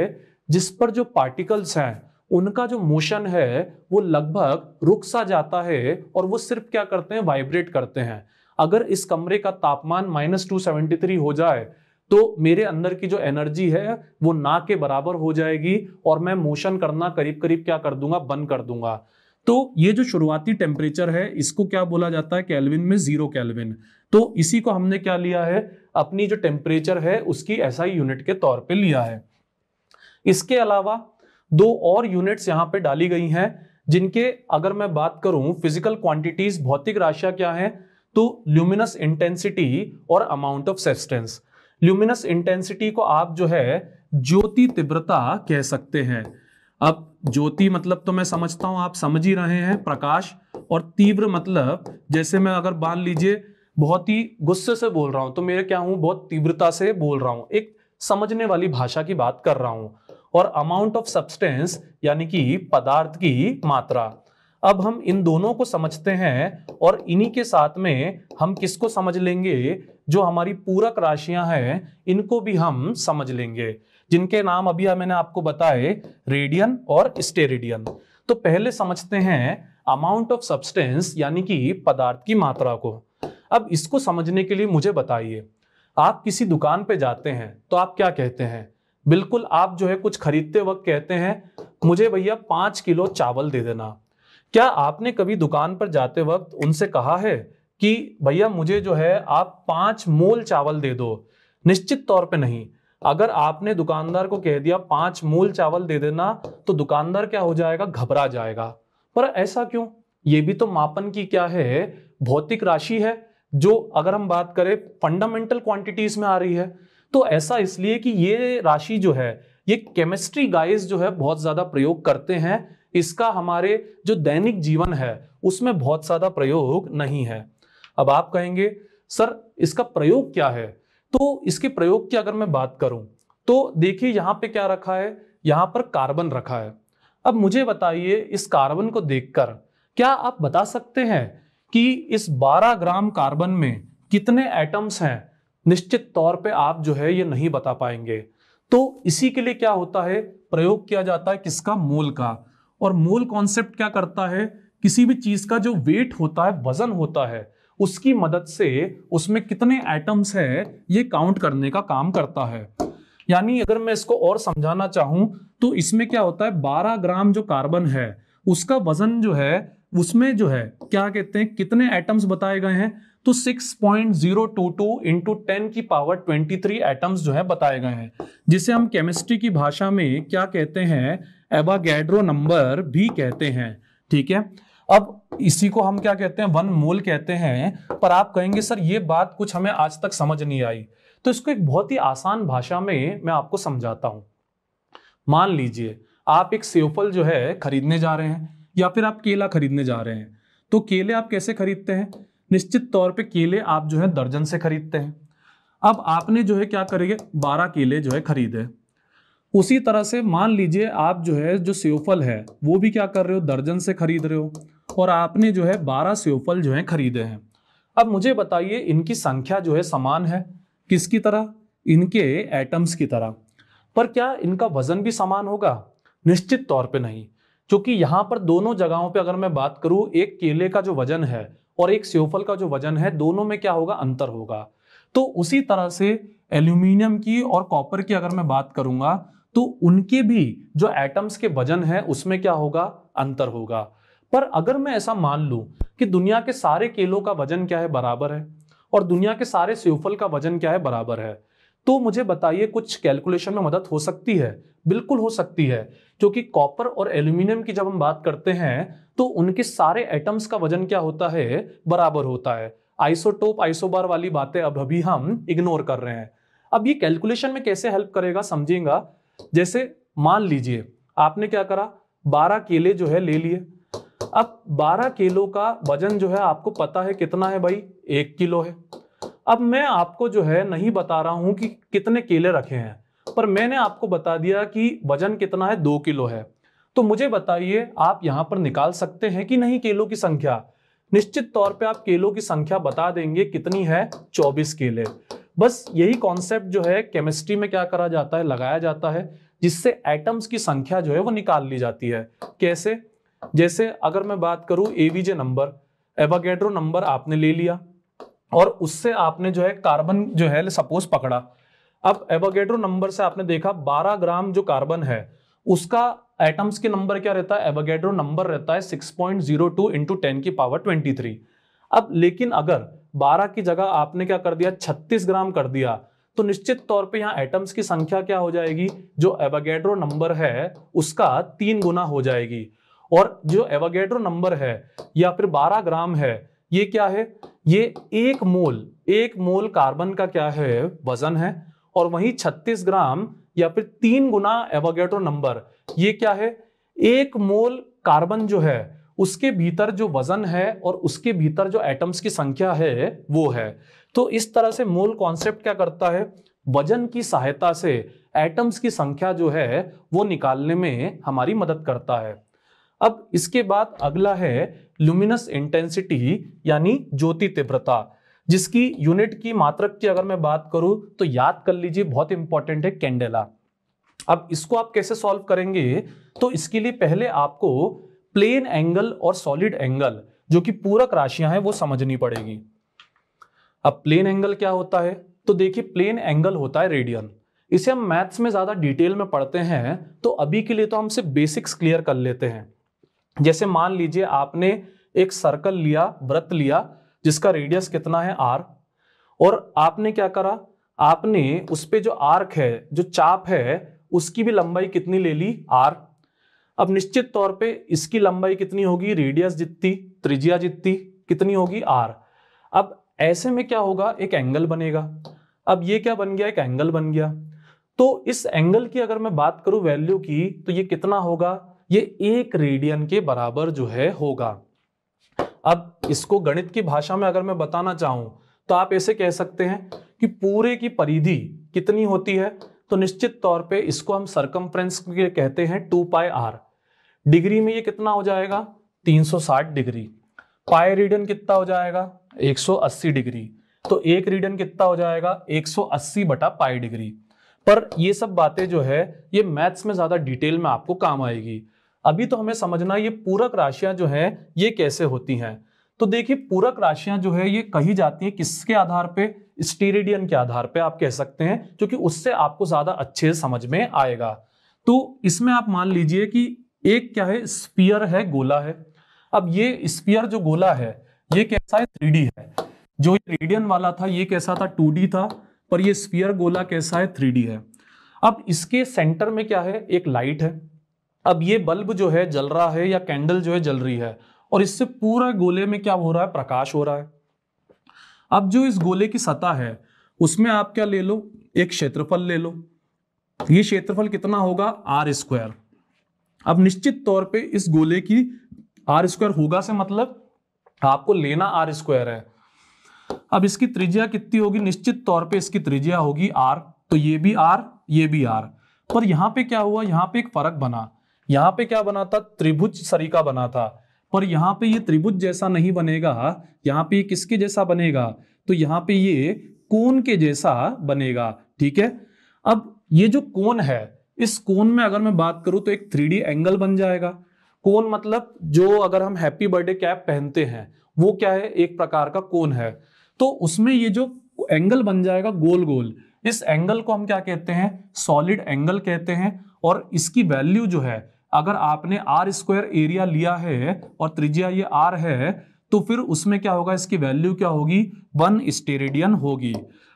जिस पर जो पार्टिकल्स हैं उनका जो मोशन है वो लगभग रुक सा जाता है और वो सिर्फ क्या करते हैं वाइब्रेट करते हैं अगर इस कमरे का तापमान माइनस टू सेवेंटी थ्री हो जाए तो मेरे अंदर की जो एनर्जी है वो ना के बराबर हो जाएगी और मैं मोशन करना करीब करीब क्या कर दूंगा बंद कर दूंगा तो ये जो शुरुआती टेम्परेचर है इसको क्या बोला जाता है कैलविन में जीरो कैलविन तो इसी को हमने क्या लिया है अपनी जो टेम्परेचर है उसकी ऐसा यूनिट के तौर पे लिया है इसके अलावा दो और यूनिट्स यहाँ पे डाली गई हैं जिनके अगर मैं बात करूं फिजिकल क्वांटिटीज भौतिक राशियां क्या है तो ल्यूमिनस इंटेंसिटी और amount of substance luminous intensity को आप जो है ज्योति तीव्रता कह सकते हैं अब ज्योति मतलब तो मैं समझता हूं आप समझ ही रहे हैं प्रकाश और तीव्र मतलब जैसे मैं अगर मान लीजिए बहुत ही गुस्से से बोल रहा हूं तो मेरे क्या हूं बहुत तीव्रता से बोल रहा हूं एक समझने वाली भाषा की बात कर रहा हूं और अमाउंट ऑफ सब्सटेंस यानी कि पदार्थ की मात्रा अब हम इन दोनों को समझते हैं और इन्हीं के साथ में हम किसको समझ लेंगे जो हमारी पूरक राशियां हैं इनको भी हम समझ लेंगे जिनके नाम अभी मैंने आपको बताए रेडियन और स्टेरेडियन तो पहले समझते हैं अमाउंट ऑफ सब्सटेंस यानी कि पदार्थ की मात्रा को अब इसको समझने के लिए मुझे बताइए आप किसी दुकान पे जाते हैं तो आप क्या कहते हैं बिल्कुल आप जो है कुछ खरीदते वक्त कहते हैं मुझे भैया पांच किलो चावल दे देना क्या आपने कभी दुकान पर जाते वक्त उनसे कहा है कि भैया मुझे जो है आप पांच मोल चावल दे दो निश्चित तौर पे नहीं अगर आपने दुकानदार को कह दिया पांच मोल चावल दे देना तो दुकानदार क्या हो जाएगा घबरा जाएगा पर ऐसा क्यों ये भी तो मापन की क्या है भौतिक राशि है जो अगर हम बात करें फंडामेंटल क्वांटिटीज में आ रही है तो ऐसा इसलिए कि ये राशि जो है ये केमिस्ट्री गाइस जो है बहुत ज़्यादा प्रयोग करते हैं इसका हमारे जो दैनिक जीवन है उसमें बहुत ज़्यादा प्रयोग नहीं है अब आप कहेंगे सर इसका प्रयोग क्या है तो इसके प्रयोग की अगर मैं बात करूं तो देखिए यहां पे क्या रखा है यहां पर कार्बन रखा है अब मुझे बताइए इस कार्बन को देखकर क्या आप बता सकते हैं कि इस 12 ग्राम कार्बन में कितने एटम्स हैं निश्चित तौर पे आप जो है ये नहीं बता पाएंगे तो इसी के लिए क्या होता है प्रयोग किया जाता है किसका मोल का और मोल कॉन्सेप्ट क्या करता है किसी भी चीज का जो वेट होता है वजन होता है उसकी मदद से उसमें कितने एटम्स हैं ये काउंट करने का काम करता है यानी अगर मैं इसको और समझाना चाहूं तो इसमें क्या होता है बारह ग्राम जो कार्बन है उसका वजन जो है उसमें जो है क्या कहते हैं कितने एटम्स बताए गए हैं तो 6.022 point zero two two into ten की पावर ट्वेंटी थ्री एटम्स जो है बताए गए हैं जिसे हम केमिस्ट्री की भाषा में क्या कहते हैं एवागैड्रो नंबर भी कहते हैं ठीक है अब इसी को हम क्या कहते हैं वन मोल कहते हैं पर आप कहेंगे सर ये बात कुछ हमें आज तक समझ नहीं आई तो इसको एक बहुत ही आसान भाषा में मैं आपको समझाता हूं मान लीजिए आप एक सेवफल जो है खरीदने जा रहे हैं या फिर आप केला खरीदने जा रहे हैं तो केले आप कैसे खरीदते हैं निश्चित तौर पे केले आप जो है दर्जन से खरीदते हैं अब आपने जो है क्या करेंगे बारह केले जो है खरीदे उसी तरह से मान लीजिए आप जो है जो सेवफल है वो भी क्या कर रहे हो दर्जन से खरीद रहे हो और आपने जो है बारह सेवफल जो है खरीदे हैं अब मुझे बताइए इनकी संख्या जो है समान है किसकी तरह इनके एटम्स की तरह पर क्या इनका वजन भी समान होगा निश्चित तौर पे नहीं क्योंकि यहाँ पर दोनों जगहों पे अगर मैं बात करूँ एक केले का जो वजन है और एक सेवफल का जो वजन है दोनों में क्या होगा अंतर होगा तो उसी तरह से एल्यूमिनियम की और कॉपर की अगर मैं बात करूंगा तो उनके भी जो एटम्स के वजन है उसमें क्या होगा अंतर होगा पर अगर मैं ऐसा मान लूं कि दुनिया के सारे केलों का वजन क्या है बराबर है और दुनिया के सारे स्योफल का वजन क्या है बराबर है तो मुझे बताइए कुछ कैलकुलेशन में मदद हो सकती है बिल्कुल हो सकती है क्योंकि कॉपर और एल्यूमिनियम की जब हम बात करते हैं तो उनके सारे एटम्स का वजन क्या होता है बराबर होता है आइसोटोप आइसोबार वाली बातें अब अभी हम इग्नोर कर रहे हैं अब ये कैलकुलेशन में कैसे हेल्प करेगा समझेगा जैसे मान लीजिए आपने क्या करा बारह केले जो है ले लिए अब बारह केलो का वजन जो है आपको पता है कितना है भाई एक किलो है अब मैं आपको जो है नहीं बता रहा हूं कि कितने केले रखे हैं पर मैंने आपको बता दिया कि वजन कितना है दो किलो है तो मुझे बताइए आप यहां पर निकाल सकते हैं कि नहीं केलों की संख्या निश्चित तौर पे आप केलों की संख्या बता देंगे कितनी है 24 केले बस यही कॉन्सेप्ट जो है केमिस्ट्री में क्या करा जाता है लगाया जाता है जिससे एटम्स की संख्या जो है वो निकाल ली जाती है कैसे जैसे अगर मैं बात करूं एवीजे नंबर एवागेड्रो नंबर आपने ले लिया और उससे आपने जो है कार्बन जो है सपोज पकड़ा अब एवागेड्रो नंबर से आपने देखा 12 ग्राम जो कार्बन है उसका एटम्स के नंबर क्या रहता है एवोगेड्रो नंबर रहता है 6.02 point zero two into ten की पावर 23 अब लेकिन अगर 12 की जगह आपने क्या कर दिया 36 ग्राम कर दिया तो निश्चित तौर पे यहाँ एटम्स की संख्या क्या हो जाएगी जो एवोगेड्रो नंबर है उसका तीन गुना हो जाएगी और जो एवोगेड्रो नंबर है या फिर बारह ग्राम है ये क्या है ये एक मोल एक मोल कार्बन का क्या है वजन है और वही 36 ग्राम या फिर तीन गुना एवागेट्रो नंबर ये क्या है एक मोल कार्बन जो है उसके भीतर जो वजन है और उसके भीतर जो एटम्स की संख्या है वो है तो इस तरह से मोल कॉन्सेप्ट क्या करता है वजन की सहायता से एटम्स की संख्या जो है वो निकालने में हमारी मदद करता है अब इसके बाद अगला है ल्यूमिनस इंटेंसिटी यानी ज्योति तीव्रता जिसकी यूनिट की मात्रक की अगर मैं बात करूं तो याद कर लीजिए बहुत इंपॉर्टेंट है कैंडेला अब इसको आप कैसे सॉल्व करेंगे तो इसके लिए पहले आपको प्लेन एंगल और सॉलिड एंगल जो कि पूरक राशियां हैं वो समझनी पड़ेगी अब प्लेन एंगल क्या होता है तो देखिए प्लेन एंगल होता है रेडियन इसे हम मैथ्स में ज्यादा डिटेल में पढ़ते हैं तो अभी के लिए तो हम सिर्फ बेसिक्स क्लियर कर लेते हैं जैसे मान लीजिए आपने एक सर्कल लिया व्रत लिया जिसका रेडियस कितना है आर और आपने क्या करा आपने उस पर जो आर्क है जो चाप है उसकी भी लंबाई कितनी ले ली आर अब निश्चित तौर पे इसकी लंबाई कितनी होगी रेडियस जितनी त्रिज्या जितनी कितनी होगी आर अब ऐसे में क्या होगा एक एंगल बनेगा अब ये क्या बन गया एक एंगल बन गया तो इस एंगल की अगर मैं बात करूं वैल्यू की तो ये कितना होगा ये एक रेडियन के बराबर जो है होगा अब इसको गणित की भाषा में अगर मैं बताना चाहूं तो आप ऐसे कह सकते हैं कि पूरे की परिधि कितनी होती है तो निश्चित तौर पे इसको हम सरकम कहते हैं टू पाए आर डिग्री में ये कितना हो जाएगा 360 डिग्री पाए रीडन कितना हो जाएगा 180 डिग्री तो एक रीडन कितना हो जाएगा 180 बटा पाई डिग्री पर ये सब बातें जो है ये मैथ्स में ज्यादा डिटेल में आपको काम आएगी अभी तो हमें समझना ये पूरक राशियां जो है ये कैसे होती हैं तो देखिए पूरक राशियां जो है ये कही जाती हैं किसके आधार पे स्टीरिडियन के आधार पे आप कह सकते हैं क्योंकि उससे आपको ज्यादा अच्छे समझ में आएगा तो इसमें आप मान लीजिए कि एक क्या है स्पीयर है गोला है अब ये स्पीयर जो गोला है ये कैसा है थ्री है जो रेडियन वाला था ये कैसा था टू था पर ये स्पीयर गोला कैसा है थ्री है अब इसके सेंटर में क्या है एक लाइट है अब ये बल्ब जो है जल रहा है या कैंडल जो है जल रही है और इससे पूरा गोले में क्या हो रहा है प्रकाश हो रहा है अब जो इस गोले की सतह है उसमें आप क्या ले लो एक क्षेत्रफल ले लो ये क्षेत्रफल कितना होगा आर स्क्वायर अब निश्चित तौर पे इस गोले की आर स्क्वायर होगा से मतलब आपको लेना आर स्क्वायर है अब इसकी त्रिज्या कितनी होगी निश्चित तौर पे इसकी त्रिज्या होगी आर तो ये भी आर ये भी आर पर यहां पे क्या हुआ यहां पे एक फर्क बना यहाँ पे क्या बना था त्रिभुज सरीका बना था पर यहाँ पे ये त्रिभुज जैसा नहीं बनेगा यहाँ पे किसके जैसा बनेगा तो यहाँ पे ये कोन के जैसा बनेगा ठीक है अब ये जो कोन है इस कोन में अगर मैं बात करूं तो एक थ्री एंगल बन जाएगा कोन मतलब जो अगर हम हैप्पी बर्थडे कैप पहनते हैं वो क्या है एक प्रकार का कोन है तो उसमें ये जो एंगल बन जाएगा गोल गोल इस एंगल को हम क्या कहते हैं सॉलिड एंगल कहते हैं और इसकी वैल्यू जो है अगर आपने आर स्क्वायर एरिया लिया है और त्रिज्या ये आर है तो फिर उसमें क्या होगा इसकी वैल्यू क्या होगी वन स्टेरेडियन होगी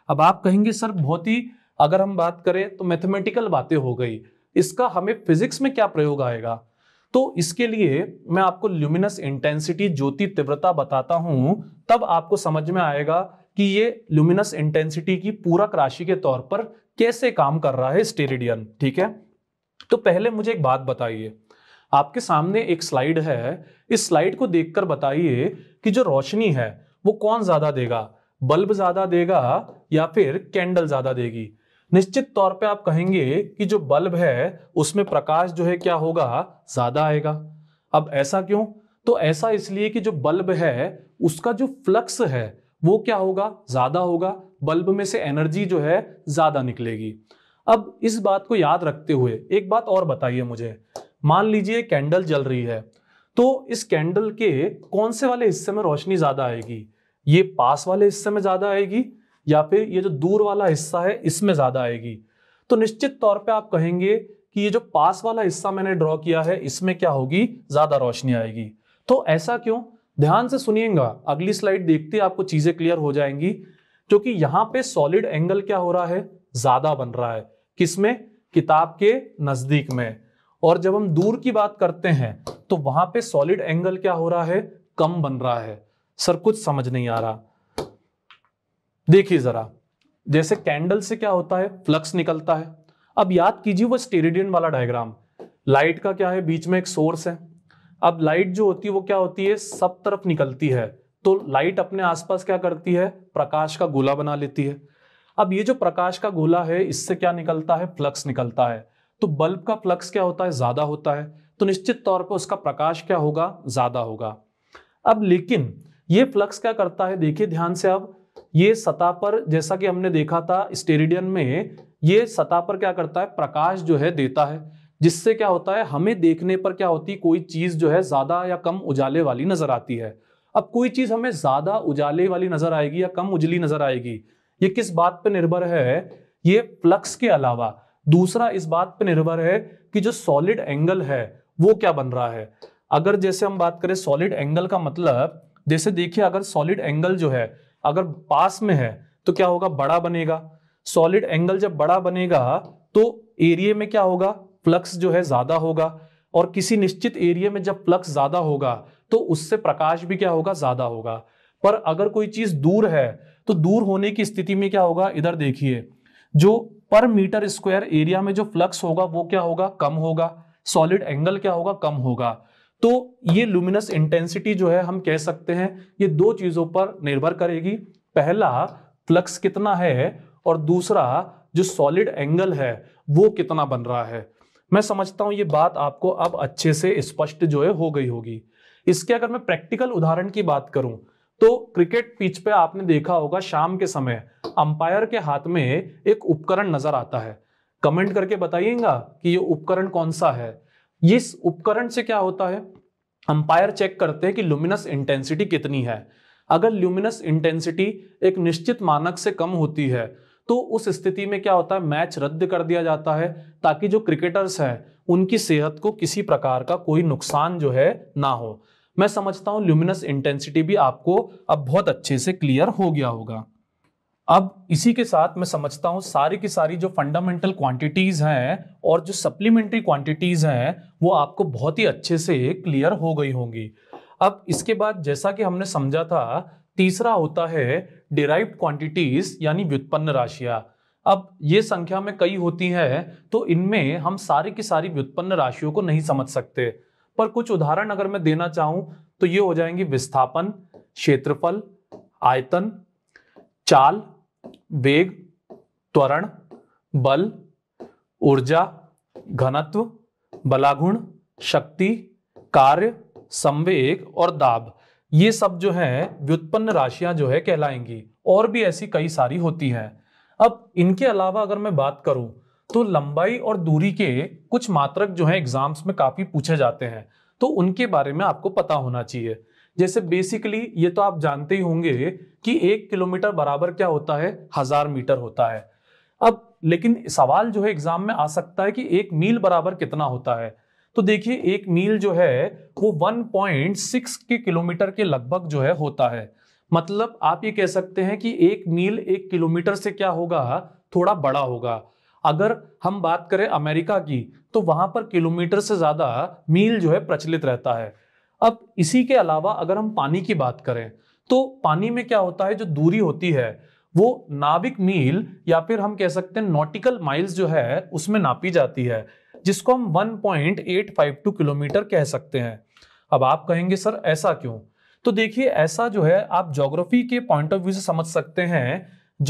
अब आप कहेंगे सर बहुत ही अगर हम बात करें तो मैथमेटिकल बातें हो गई इसका हमें फिजिक्स में क्या प्रयोग आएगा तो इसके लिए मैं आपको ल्यूमिनस इंटेंसिटी ज्योति तीव्रता बताता हूं तब आपको समझ में आएगा कि ये ल्यूमिनस इंटेंसिटी की पूरक राशि के तौर पर कैसे काम कर रहा है स्टेरिडियन ठीक है तो पहले मुझे एक बात बताइए आपके सामने एक स्लाइड है इस स्लाइड को देखकर बताइए कि जो रोशनी है वो कौन ज्यादा देगा बल्ब ज्यादा देगा या फिर कैंडल ज्यादा देगी निश्चित तौर पे आप कहेंगे कि जो बल्ब है उसमें प्रकाश जो है क्या होगा ज्यादा आएगा अब ऐसा क्यों तो ऐसा इसलिए कि जो बल्ब है उसका जो फ्लक्स है वो क्या होगा ज्यादा होगा बल्ब में से एनर्जी जो है ज्यादा निकलेगी अब इस बात को याद रखते हुए एक बात और बताइए मुझे मान लीजिए कैंडल जल रही है तो इस कैंडल के कौन से वाले हिस्से में रोशनी ज्यादा आएगी ये पास वाले हिस्से में ज्यादा आएगी या फिर ये जो दूर वाला हिस्सा है इसमें ज्यादा आएगी तो निश्चित तौर पे आप कहेंगे कि ये जो पास वाला हिस्सा मैंने ड्रॉ किया है इसमें क्या होगी ज्यादा रोशनी आएगी तो ऐसा क्यों ध्यान से सुनिएगा अगली स्लाइड देखते आपको चीजें क्लियर हो जाएंगी क्योंकि यहाँ पे सॉलिड एंगल क्या हो रहा है ज्यादा बन रहा है किस में किताब के नजदीक में और जब हम दूर की बात करते हैं तो वहां पे सॉलिड एंगल क्या हो रहा है कम बन रहा है सर कुछ समझ नहीं आ रहा देखिए जरा जैसे कैंडल से क्या होता है फ्लक्स निकलता है अब याद कीजिए वो स्टेरिडियन वाला डायग्राम लाइट का क्या है बीच में एक सोर्स है अब लाइट जो होती है वो क्या होती है सब तरफ निकलती है तो लाइट अपने आसपास क्या करती है प्रकाश का गोला बना लेती है अब ये जो प्रकाश का गोला है इससे क्या निकलता है फ्लक्स निकलता है तो बल्ब का फ्लक्स क्या होता है ज्यादा होता है तो निश्चित तौर पर उसका प्रकाश क्या होगा ज्यादा होगा अब लेकिन ये फ्लक्स क्या करता है देखिए ध्यान से अब ये सतह पर जैसा कि हमने देखा था स्टेरिडियन में ये सतह पर क्या करता है प्रकाश जो है देता है जिससे क्या होता है हमें देखने पर क्या होती कोई चीज जो है ज्यादा या कम उजाले वाली नजर आती है अब कोई चीज हमें ज्यादा उजाले वाली नजर आएगी या कम उजली नजर आएगी ये किस बात पर निर्भर है ये फ्लक्स के अलावा दूसरा इस बात पर निर्भर है कि जो सॉलिड एंगल है वो क्या बन रहा है अगर जैसे हम बात करें सॉलिड एंगल का मतलब जैसे देखिए अगर सॉलिड एंगल जो है अगर पास में है तो क्या होगा बड़ा बनेगा सॉलिड एंगल जब बड़ा बनेगा तो एरिए में क्या होगा फ्लक्स जो है ज्यादा होगा और किसी निश्चित एरिया में जब फ्लक्स ज्यादा होगा तो उससे प्रकाश भी क्या होगा ज्यादा होगा पर अगर कोई चीज दूर है तो दूर होने की स्थिति में क्या होगा इधर देखिए जो पर मीटर स्क्वायर एरिया में जो फ्लक्स होगा वो क्या होगा कम होगा सॉलिड एंगल क्या होगा कम होगा तो ये लुमिनस इंटेंसिटी जो है हम कह सकते हैं ये दो चीजों पर निर्भर करेगी पहला फ्लक्स कितना है और दूसरा जो सॉलिड एंगल है वो कितना बन रहा है मैं समझता हूं ये बात आपको अब अच्छे से स्पष्ट जो है हो गई होगी इसके अगर मैं प्रैक्टिकल उदाहरण की बात करूं तो क्रिकेट पिच पे आपने देखा होगा शाम के समय अंपायर के हाथ में एक उपकरण नजर आता है कमेंट करके बताइएगा कि ये उपकरण कौन सा है इस उपकरण से क्या होता है अंपायर चेक करते हैं कि ल्यूमिनस इंटेंसिटी कितनी है अगर ल्यूमिनस इंटेंसिटी एक निश्चित मानक से कम होती है तो उस स्थिति में क्या होता है मैच रद्द कर दिया जाता है ताकि जो क्रिकेटर्स हैं उनकी सेहत को किसी प्रकार का कोई नुकसान जो है ना हो मैं समझता हूँ ल्यूमिनस इंटेंसिटी भी आपको अब बहुत अच्छे से क्लियर हो गया होगा अब इसी के साथ मैं समझता हूँ सारी की सारी जो फंडामेंटल क्वांटिटीज़ हैं और जो सप्लीमेंट्री क्वांटिटीज़ हैं वो आपको बहुत ही अच्छे से क्लियर हो गई होंगी अब इसके बाद जैसा कि हमने समझा था तीसरा होता है डिराइव क्वांटिटीज़ यानी व्युत्पन्न राशियाँ अब ये संख्या में कई होती है तो इनमें हम सारी की सारी व्युत्पन्न राशियों को नहीं समझ सकते पर कुछ उदाहरण अगर मैं देना चाहूं तो ये हो जाएंगी विस्थापन क्षेत्रफल आयतन चाल वेग त्वरण बल ऊर्जा घनत्व बलागुण शक्ति कार्य संवेग और दाब ये सब जो है व्युत्पन्न राशियां जो है कहलाएंगी और भी ऐसी कई सारी होती हैं अब इनके अलावा अगर मैं बात करूं तो लंबाई और दूरी के कुछ मात्रक जो है एग्जाम्स में काफी पूछे जाते हैं तो उनके बारे में आपको पता होना चाहिए जैसे बेसिकली ये तो आप जानते ही होंगे कि एक किलोमीटर बराबर क्या होता है हजार मीटर होता है अब लेकिन सवाल जो है एग्जाम में आ सकता है कि एक मील बराबर कितना होता है तो देखिए एक मील जो है वो 1.6 के किलोमीटर के लगभग जो है होता है मतलब आप ये कह सकते हैं कि एक मील एक किलोमीटर से क्या होगा थोड़ा बड़ा होगा अगर हम बात करें अमेरिका की तो वहां पर किलोमीटर से ज्यादा मील जो है प्रचलित रहता है अब इसी के अलावा अगर हम पानी की बात करें तो पानी में क्या होता है जो दूरी होती है वो नाविक मील या फिर हम कह सकते हैं नॉटिकल माइल्स जो है उसमें नापी जाती है जिसको हम 1.852 किलोमीटर कह सकते हैं अब आप कहेंगे सर ऐसा क्यों तो देखिए ऐसा जो है आप जोग्राफी के पॉइंट ऑफ व्यू से समझ सकते हैं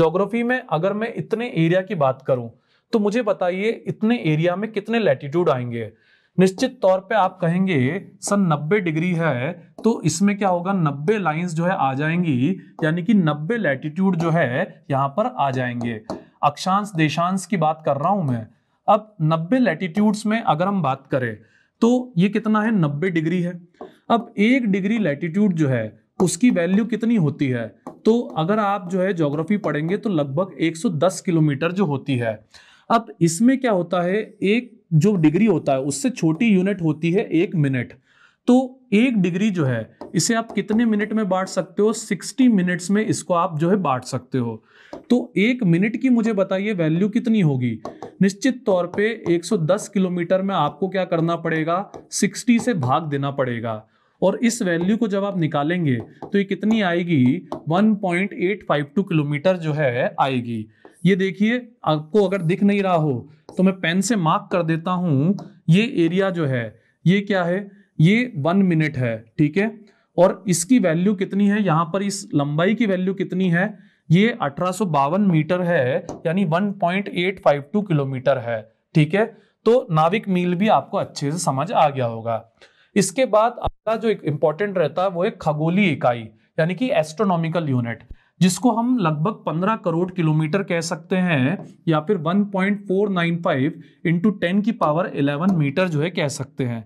जोग्राफी में अगर मैं इतने एरिया की बात करूं तो मुझे बताइए इतने एरिया में कितने लैटिट्यूड आएंगे निश्चित तौर पे आप कहेंगे सर 90 डिग्री है तो इसमें क्या होगा 90 लाइंस जो है आ जाएंगी यानी कि 90 लैटिट्यूड जो है यहाँ पर आ जाएंगे अक्षांश देशांश की बात कर रहा हूं मैं अब 90 लैटिट्यूड्स में अगर हम बात करें तो ये कितना है 90 डिग्री है अब एक डिग्री लैटिट्यूड जो है उसकी वैल्यू कितनी होती है तो अगर आप जो है जोग्राफी पढ़ेंगे तो लगभग एक किलोमीटर जो होती है अब इसमें क्या होता है एक जो डिग्री होता है उससे छोटी यूनिट होती है एक मिनट तो एक डिग्री जो है इसे आप कितने मिनट में बांट सकते हो 60 मिनट्स में इसको आप जो है बांट सकते हो तो एक मिनट की मुझे बताइए वैल्यू कितनी होगी निश्चित तौर पे 110 किलोमीटर में आपको क्या करना पड़ेगा 60 से भाग देना पड़ेगा और इस वैल्यू को जब आप निकालेंगे तो ये कितनी आएगी 1.852 किलोमीटर जो है आएगी ये देखिए आपको अगर दिख नहीं रहा हो तो मैं पेन से मार्क कर देता हूं ये एरिया जो है ये क्या है ये वन मिनट है ठीक है और इसकी वैल्यू कितनी है यहां पर इस लंबाई की वैल्यू कितनी है ये अठारह मीटर है यानी 1.852 किलोमीटर है ठीक है तो नाविक मील भी आपको अच्छे से समझ आ गया होगा इसके बाद अगला जो एक रहता है वो है खगोली इकाई यानी कि एस्ट्रोनॉमिकल यूनिट जिसको हम लगभग 15 करोड़ किलोमीटर कह सकते हैं या फिर 1.495 इंटू टेन की पावर 11 मीटर जो है कह सकते हैं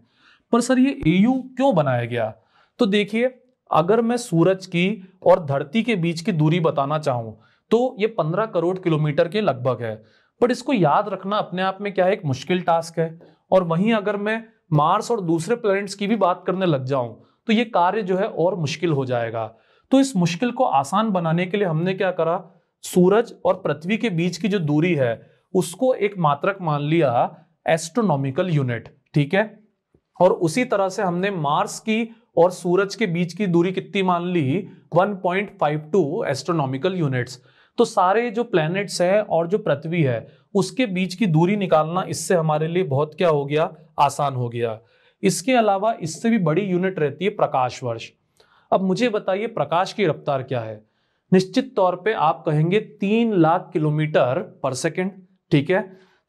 पर सर ये एयू क्यों बनाया गया तो देखिए अगर मैं सूरज की और धरती के बीच की दूरी बताना चाहूँ तो ये 15 करोड़ किलोमीटर के लगभग है पर इसको याद रखना अपने आप में क्या है एक मुश्किल टास्क है और वहीं अगर मैं मार्स और दूसरे प्लैनेट्स की भी बात करने लग जाऊं तो ये कार्य जो है और मुश्किल हो जाएगा तो इस मुश्किल को आसान बनाने के लिए हमने क्या करा सूरज और पृथ्वी के बीच की जो दूरी है उसको एक मात्रक मान लिया एस्ट्रोनॉमिकल यूनिट ठीक है और उसी तरह से हमने मार्स की और सूरज के बीच की दूरी कितनी मान ली 1.52 एस्ट्रोनॉमिकल यूनिट्स तो सारे जो प्लैनेट्स हैं और जो पृथ्वी है उसके बीच की दूरी निकालना इससे हमारे लिए बहुत क्या हो गया आसान हो गया इसके अलावा इससे भी बड़ी यूनिट रहती है प्रकाश वर्ष अब मुझे बताइए प्रकाश की रफ्तार क्या है निश्चित तौर पे आप कहेंगे तीन लाख किलोमीटर पर सेकेंड ठीक है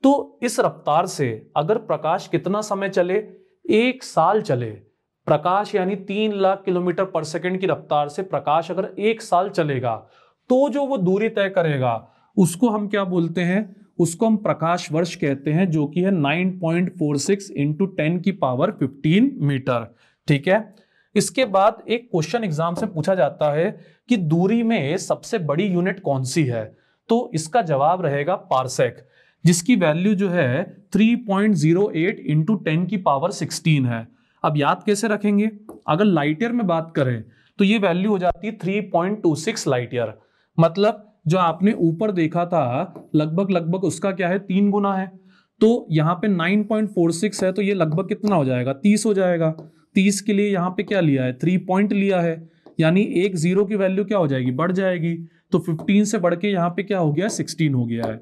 तो इस रफ्तार से अगर प्रकाश कितना समय चले एक साल चले प्रकाश यानी तीन लाख किलोमीटर पर सेकेंड की रफ्तार से प्रकाश अगर एक साल चलेगा तो जो वो दूरी तय करेगा उसको हम क्या बोलते हैं उसको हम प्रकाश वर्ष कहते हैं जो कि है 9.46 point four six into ten की पावर 15 मीटर ठीक है इसके बाद एक क्वेश्चन एग्जाम से पूछा जाता है कि दूरी में सबसे बड़ी यूनिट कौन सी है तो इसका जवाब रहेगा पार्सेक जिसकी वैल्यू जो है 3.08 पॉइंट जीरो की पावर 16 है अब याद कैसे रखेंगे अगर लाइट ईयर में बात करें तो ये वैल्यू हो जाती है 3.26 लाइट ईयर मतलब जो आपने ऊपर देखा था लगभग लगभग उसका क्या है तीन गुना है तो यहाँ पे 9.46 है तो ये लगभग कितना हो जाएगा 30 हो जाएगा तीस के लिए यहाँ पे क्या लिया है थ्री पॉइंट लिया है यानी एक जीरो की वैल्यू क्या हो जाएगी बढ़ जाएगी तो फिफ्टीन से बढ़ के यहाँ पे क्या हो गया सिक्सटीन हो गया है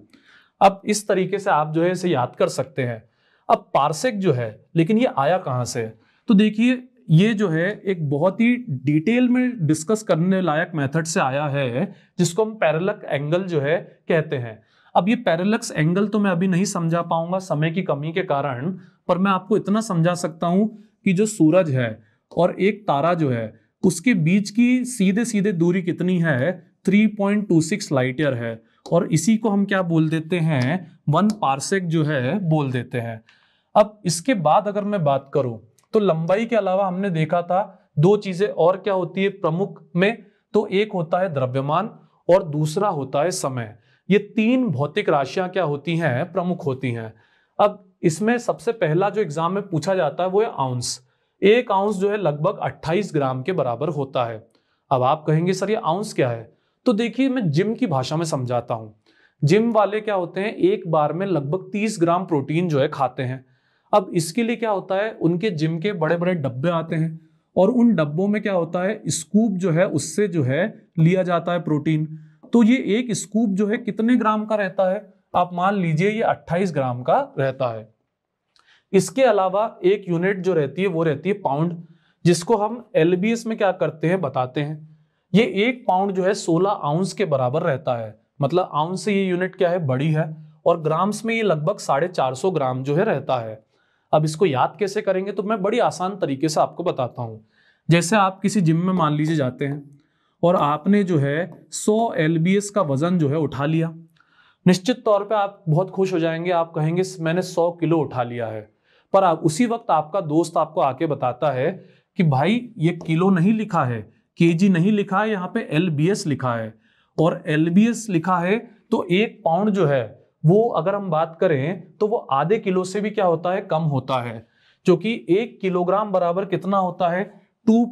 अब इस तरीके से आप जो है इसे याद कर सकते हैं अब पार्सेक जो है लेकिन ये आया कहाँ से तो देखिए ये जो है एक बहुत ही डिटेल में डिस्कस करने लायक मेथड से आया है जिसको हम पैरलक एंगल जो है कहते हैं अब ये पैरलक्स एंगल तो मैं अभी नहीं समझा पाऊंगा समय की कमी के कारण पर मैं आपको इतना समझा सकता हूं कि जो सूरज है और एक तारा जो है उसके बीच की सीधे सीधे दूरी कितनी है 3.26 सिक्स लाइटर है और इसी को हम क्या बोल देते हैं वन पार्सेक जो है बोल देते हैं अब इसके बाद अगर मैं बात करूं तो लंबाई के अलावा हमने देखा था दो चीजें और क्या होती है प्रमुख में तो एक होता है द्रव्यमान और दूसरा होता है समय ये तीन भौतिक राशियां क्या होती हैं प्रमुख होती हैं अब इसमें सबसे पहला जो एग्जाम में पूछा जाता है वो है आउंस एक आउंस जो है लगभग 28 ग्राम के बराबर होता है अब आप कहेंगे सर ये आउंस क्या है तो देखिए मैं जिम की भाषा में समझाता हूँ जिम वाले क्या होते हैं एक बार में लगभग 30 ग्राम प्रोटीन जो है खाते हैं अब इसके लिए क्या होता है उनके जिम के बड़े बड़े डब्बे आते हैं और उन डब्बों में क्या होता है स्कूप जो है उससे जो है लिया जाता है प्रोटीन तो ये एक स्कूप जो है कितने ग्राम का रहता है आप मान लीजिए ये 28 ग्राम का रहता है इसके अलावा एक यूनिट जो रहती है वो रहती है पाउंड जिसको हम एल में क्या करते हैं बताते हैं ये एक पाउंड जो है 16 आउंस के बराबर रहता है मतलब आउंस से ये यूनिट क्या है बड़ी है और ग्राम्स में ये लगभग साढ़े चार सौ ग्राम जो है रहता है अब इसको याद कैसे करेंगे तो मैं बड़ी आसान तरीके से आपको बताता हूँ जैसे आप किसी जिम में मान लीजिए जाते हैं और आपने जो है 100 एल का वज़न जो है उठा लिया निश्चित तौर पे आप बहुत खुश हो जाएंगे आप कहेंगे मैंने सौ किलो उठा लिया है पर आप उसी वक्त आपका दोस्त आपको आके बताता है कि भाई ये किलो नहीं लिखा है के नहीं लिखा है यहाँ पे एल लिखा है और एल लिखा है तो एक पाउंड जो है वो अगर हम बात करें तो वो आधे किलो से भी क्या होता है कम होता है जो कि एक किलोग्राम बराबर कितना होता है 2.2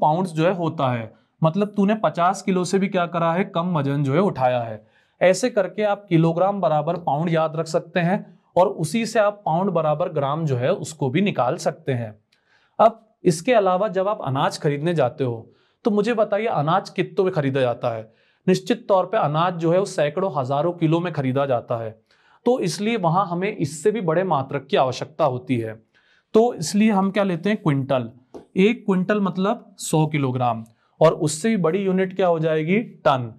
पाउंड्स जो है होता है मतलब तूने 50 किलो से भी क्या करा है कम वजन जो है उठाया है ऐसे करके आप किलोग्राम बराबर पाउंड याद रख सकते हैं और उसी से आप पाउंड बराबर ग्राम जो है उसको भी निकाल सकते हैं अब इसके अलावा जब आप अनाज खरीदने जाते हो तो मुझे बताइए अनाज कितों में खरीदा जाता है निश्चित तौर पे अनाज जो है वो सैकड़ों हजारों किलो में खरीदा जाता है तो इसलिए वहां हमें इससे भी बड़े मात्रक की आवश्यकता होती है तो इसलिए हम क्या लेते हैं क्विंटल एक क्विंटल मतलब 100 किलोग्राम और उससे भी बड़ी यूनिट क्या हो जाएगी टन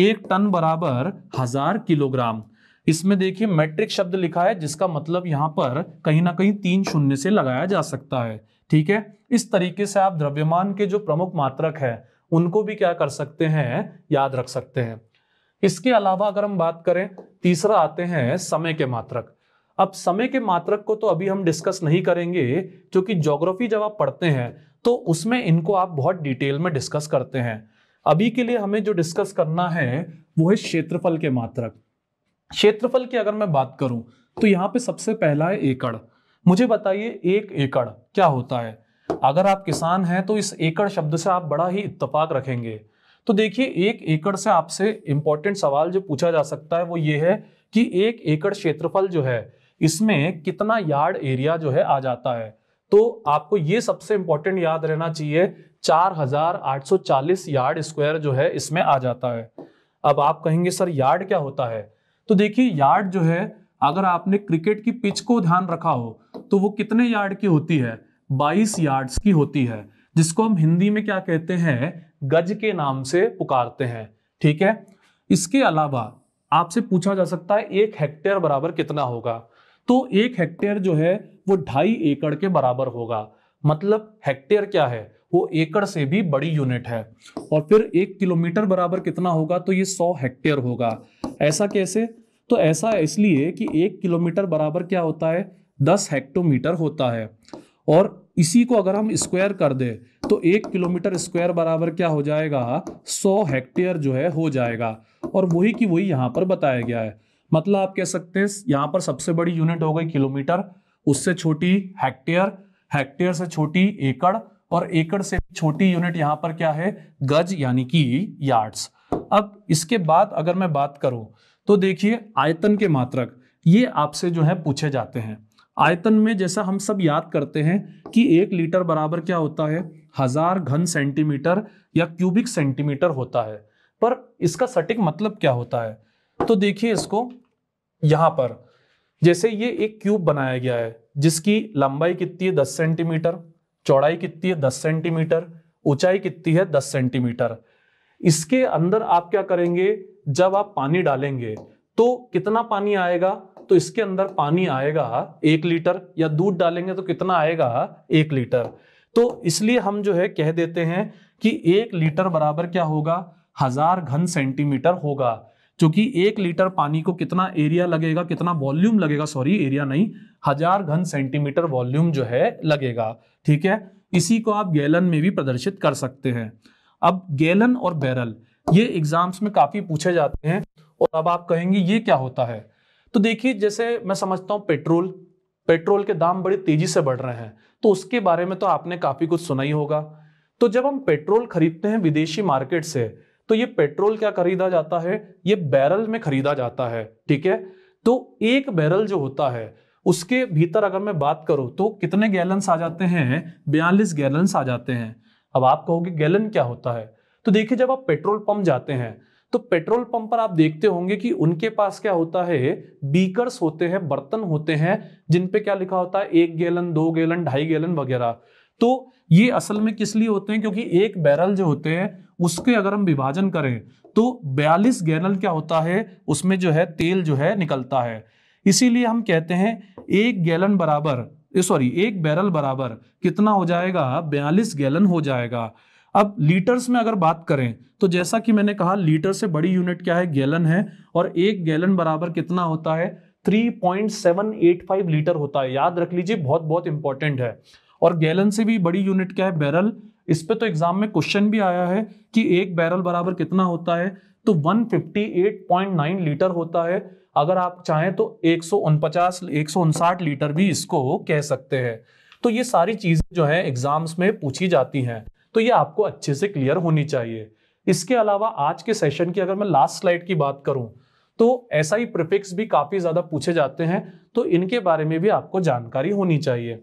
एक टन बराबर हजार किलोग्राम इसमें देखिए मेट्रिक शब्द लिखा है जिसका मतलब यहाँ पर कहीं ना कहीं तीन शून्य से लगाया जा सकता है ठीक है इस तरीके से आप द्रव्यमान के जो प्रमुख मात्रक है उनको भी क्या कर सकते हैं याद रख सकते हैं इसके अलावा अगर हम बात करें तीसरा आते हैं समय के मात्रक अब समय के मात्रक को तो अभी हम डिस्कस नहीं करेंगे क्योंकि ज्योग्राफी जब आप पढ़ते हैं तो उसमें इनको आप बहुत डिटेल में डिस्कस करते हैं अभी के लिए हमें जो डिस्कस करना है वो है क्षेत्रफल के मात्रक क्षेत्रफल की अगर मैं बात करूं तो यहाँ पे सबसे पहला है एकड़ मुझे बताइए एक एकड़ क्या होता है अगर आप किसान हैं तो इस एकड़ शब्द से आप बड़ा ही इतफाक रखेंगे तो देखिए एक एकड़ से आपसे इंपॉर्टेंट सवाल जो पूछा जा सकता है वो ये है कि एक एकड़ क्षेत्रफल जो है इसमें कितना यार्ड एरिया जो है आ जाता है तो आपको ये सबसे इंपॉर्टेंट याद रहना चाहिए 4,840 यार्ड स्क्वायर जो है इसमें आ जाता है अब आप कहेंगे सर यार्ड क्या होता है तो देखिए यार्ड जो है अगर आपने क्रिकेट की पिच को ध्यान रखा हो तो वो कितने यार्ड की होती है 22 यार्ड्स की होती है जिसको हम हिंदी में क्या कहते हैं गज के नाम से पुकारते हैं ठीक है इसके अलावा आपसे पूछा जा सकता है एक हेक्टेयर बराबर कितना होगा तो एक हेक्टेयर जो है वो ढाई एकड़ के बराबर होगा मतलब हेक्टेयर क्या है वो एकड़ से भी बड़ी यूनिट है और फिर एक किलोमीटर बराबर कितना होगा तो ये सौ हेक्टेयर होगा ऐसा कैसे तो ऐसा इसलिए कि एक किलोमीटर बराबर क्या होता है दस हेक्टोमीटर होता है और इसी को अगर हम स्क्वायर कर दे तो एक किलोमीटर स्क्वायर बराबर क्या हो जाएगा सौ हेक्टेयर जो है हो जाएगा और वही की वही यहाँ पर बताया गया है मतलब आप कह सकते हैं यहाँ पर सबसे बड़ी यूनिट हो गई किलोमीटर उससे छोटी हेक्टेयर हेक्टेयर से छोटी एकड़ और एकड़ से छोटी यूनिट यहां पर क्या है गज यानी कि यार्ड्स अब इसके बाद अगर मैं बात करूं तो देखिए आयतन के मात्रक ये आपसे जो है पूछे जाते हैं आयतन में जैसा हम सब याद करते हैं कि एक लीटर बराबर क्या होता है हजार घन सेंटीमीटर या क्यूबिक सेंटीमीटर होता है पर इसका सटीक मतलब क्या होता है तो देखिए इसको यहां पर जैसे ये एक क्यूब बनाया गया है जिसकी लंबाई कितनी है दस सेंटीमीटर चौड़ाई कितनी है दस सेंटीमीटर ऊंचाई कितनी है दस सेंटीमीटर इसके अंदर आप क्या करेंगे जब आप पानी डालेंगे तो कितना पानी आएगा तो इसके अंदर पानी आएगा एक लीटर या दूध डालेंगे तो कितना आएगा एक लीटर तो इसलिए हम जो है कह देते हैं कि एक लीटर बराबर क्या होगा हजार घन सेंटीमीटर होगा जो कि एक लीटर पानी को कितना एरिया लगेगा कितना वॉल्यूम लगेगा सॉरी एरिया नहीं हजार घन सेंटीमीटर वॉल्यूम जो है लगेगा ठीक है इसी को आप गैलन में भी प्रदर्शित कर सकते हैं अब गैलन और बैरल ये एग्जाम्स में काफी पूछे जाते हैं और अब आप कहेंगे ये क्या होता है तो देखिए जैसे मैं समझता हूँ पेट्रोल पेट्रोल के दाम बड़ी तेजी से बढ़ रहे हैं तो उसके बारे में तो आपने काफी कुछ सुना ही होगा तो जब हम पेट्रोल खरीदते हैं विदेशी मार्केट से तो ये पेट्रोल क्या खरीदा जाता है ये बैरल में खरीदा जाता है ठीक है तो एक बैरल जो होता है उसके भीतर अगर मैं बात करूं तो कितने गैलन्स आ जाते हैं बयालीस गैलन्स आ जाते हैं अब आप कहोगे गैलन क्या होता है तो देखिए जब आप पेट्रोल पंप जाते हैं तो पेट्रोल पंप पर आप देखते होंगे कि उनके पास क्या होता है बीकर्स होते हैं बर्तन होते हैं जिन पे क्या लिखा होता है एक गैलन दो गैलन ढाई गैलन वगैरह तो ये असल में किस लिए होते हैं क्योंकि एक बैरल जो होते हैं उसके अगर हम विभाजन करें तो 42 गैलन क्या होता है उसमें जो है तेल जो है निकलता है इसीलिए हम कहते हैं एक गैलन बराबर सॉरी एक बैरल बराबर कितना हो जाएगा 42 गैलन हो जाएगा अब लीटर्स में अगर बात करें तो जैसा कि मैंने कहा लीटर से बड़ी यूनिट क्या है गैलन है और एक गैलन बराबर कितना होता है 3.785 लीटर होता है याद रख लीजिए बहुत बहुत इंपॉर्टेंट है और गैलन से भी बड़ी यूनिट क्या है बैरल इस पे तो एग्जाम में क्वेश्चन भी आया है कि एक बैरल बराबर कितना होता है तो 158.9 लीटर होता है अगर आप चाहें तो एक सौ लीटर भी इसको कह सकते हैं तो ये सारी चीज़ें जो है एग्जाम्स में पूछी जाती हैं तो ये आपको अच्छे से क्लियर होनी चाहिए इसके अलावा आज के सेशन की अगर मैं लास्ट स्लाइड की बात करूं तो ऐसा ही प्रिफिक्स भी काफ़ी ज़्यादा पूछे जाते हैं तो इनके बारे में भी आपको जानकारी होनी चाहिए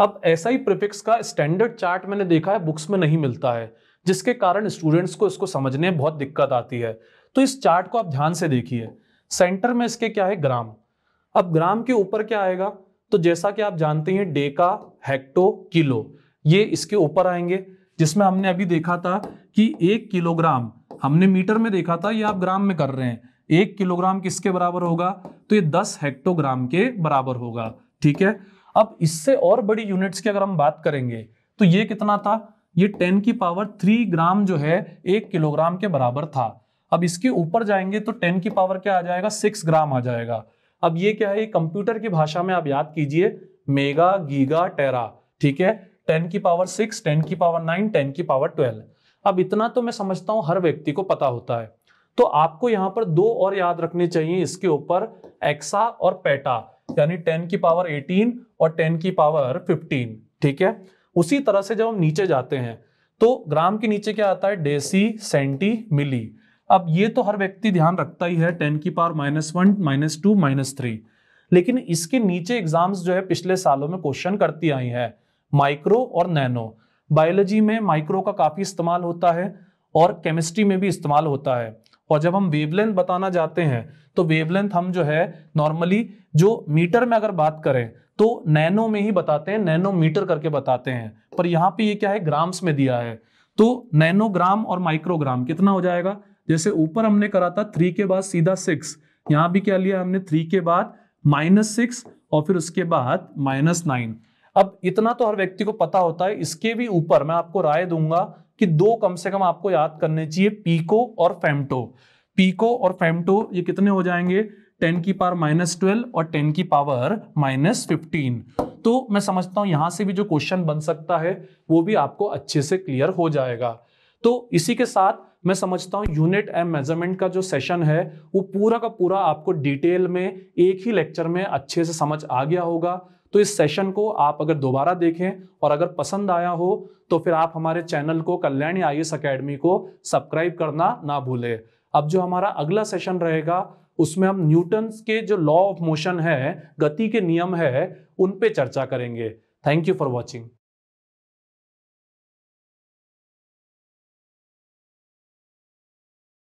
अब ऐसा ही प्रिफिक्स का स्टैंडर्ड चार्ट मैंने देखा है बुक्स में नहीं मिलता है जिसके कारण स्टूडेंट्स को इसको समझने में बहुत दिक्कत आती है तो इस चार्ट को आप ध्यान से देखिए सेंटर में इसके क्या है ग्राम अब ग्राम के ऊपर क्या आएगा तो जैसा कि आप जानते हैं डेका हेक्टो किलो ये इसके ऊपर आएंगे जिसमें हमने अभी देखा था कि एक किलोग्राम हमने मीटर में देखा था ये आप ग्राम में कर रहे हैं एक किलोग्राम किसके बराबर होगा तो ये दस हेक्टोग्राम के बराबर होगा ठीक है अब इससे और बड़ी यूनिट्स की अगर हम बात करेंगे तो ये कितना था ये टेन की पावर थ्री ग्राम जो है एक किलोग्राम के बराबर था अब इसके ऊपर जाएंगे तो टेन की पावर क्या आ जाएगा सिक्स ग्राम आ जाएगा अब ये क्या है ये कंप्यूटर की भाषा में आप याद कीजिए मेगा गीगा टेरा ठीक है टेन की पावर सिक्स टेन की पावर नाइन टेन की पावर ट्वेल्व अब इतना तो मैं समझता हूँ हर व्यक्ति को पता होता है तो आपको यहाँ पर दो और याद रखने चाहिए इसके ऊपर एक्सा और पेटा यानी 10 की पावर 18 और 10 की पावर 15 ठीक है उसी तरह से जब हम नीचे जाते हैं तो ग्राम के नीचे क्या आता है डेसी सेंटी मिली अब ये तो हर व्यक्ति ध्यान रखता ही है टेन की power minus one minus two minus three लेकिन इसके नीचे एग्जाम्स जो है पिछले सालों में क्वेश्चन करती आई है माइक्रो और नैनो बायोलॉजी में माइक्रो का काफ़ी इस्तेमाल होता है और केमिस्ट्री में भी इस्तेमाल होता है और जब हम वेवलेंथ बताना जाते हैं तो वेवलेंथ हम जो है नॉर्मली जो मीटर में अगर बात करें तो नैनो में ही बताते हैं नैनोमीटर करके बताते हैं पर यहां पे ये क्या है ग्राम्स में दिया है तो नैनोग्राम और माइक्रोग्राम कितना हो जाएगा जैसे ऊपर हमने करा था थ्री के बाद सीधा सिक्स यहां भी क्या लिया हमने थ्री के बाद माइनस सिक्स और फिर उसके बाद माइनस नाइन अब इतना तो हर व्यक्ति को पता होता है इसके भी ऊपर मैं आपको राय दूंगा कि दो कम से कम आपको याद करने चाहिए पीको और फेमटो पीको और फेमटो ये कितने हो जाएंगे टेन की पावर माइनस ट्वेल्व और टेन की पावर माइनस फिफ्टीन तो मैं समझता हूँ यहाँ से भी जो क्वेश्चन बन सकता है वो भी आपको अच्छे से क्लियर हो जाएगा तो इसी के साथ मैं समझता हूँ यूनिट एंड मेजरमेंट का जो सेशन है वो पूरा का पूरा आपको डिटेल में एक ही लेक्चर में अच्छे से समझ आ गया होगा तो इस सेशन को आप अगर दोबारा देखें और अगर पसंद आया हो तो फिर आप हमारे चैनल को कल्याणी आई एस अकेडमी को सब्सक्राइब करना ना भूलें अब जो हमारा अगला सेशन रहेगा उसमें हम न्यूटन्स के जो लॉ ऑफ मोशन है गति के नियम है उन पे चर्चा करेंगे थैंक यू फॉर वॉचिंग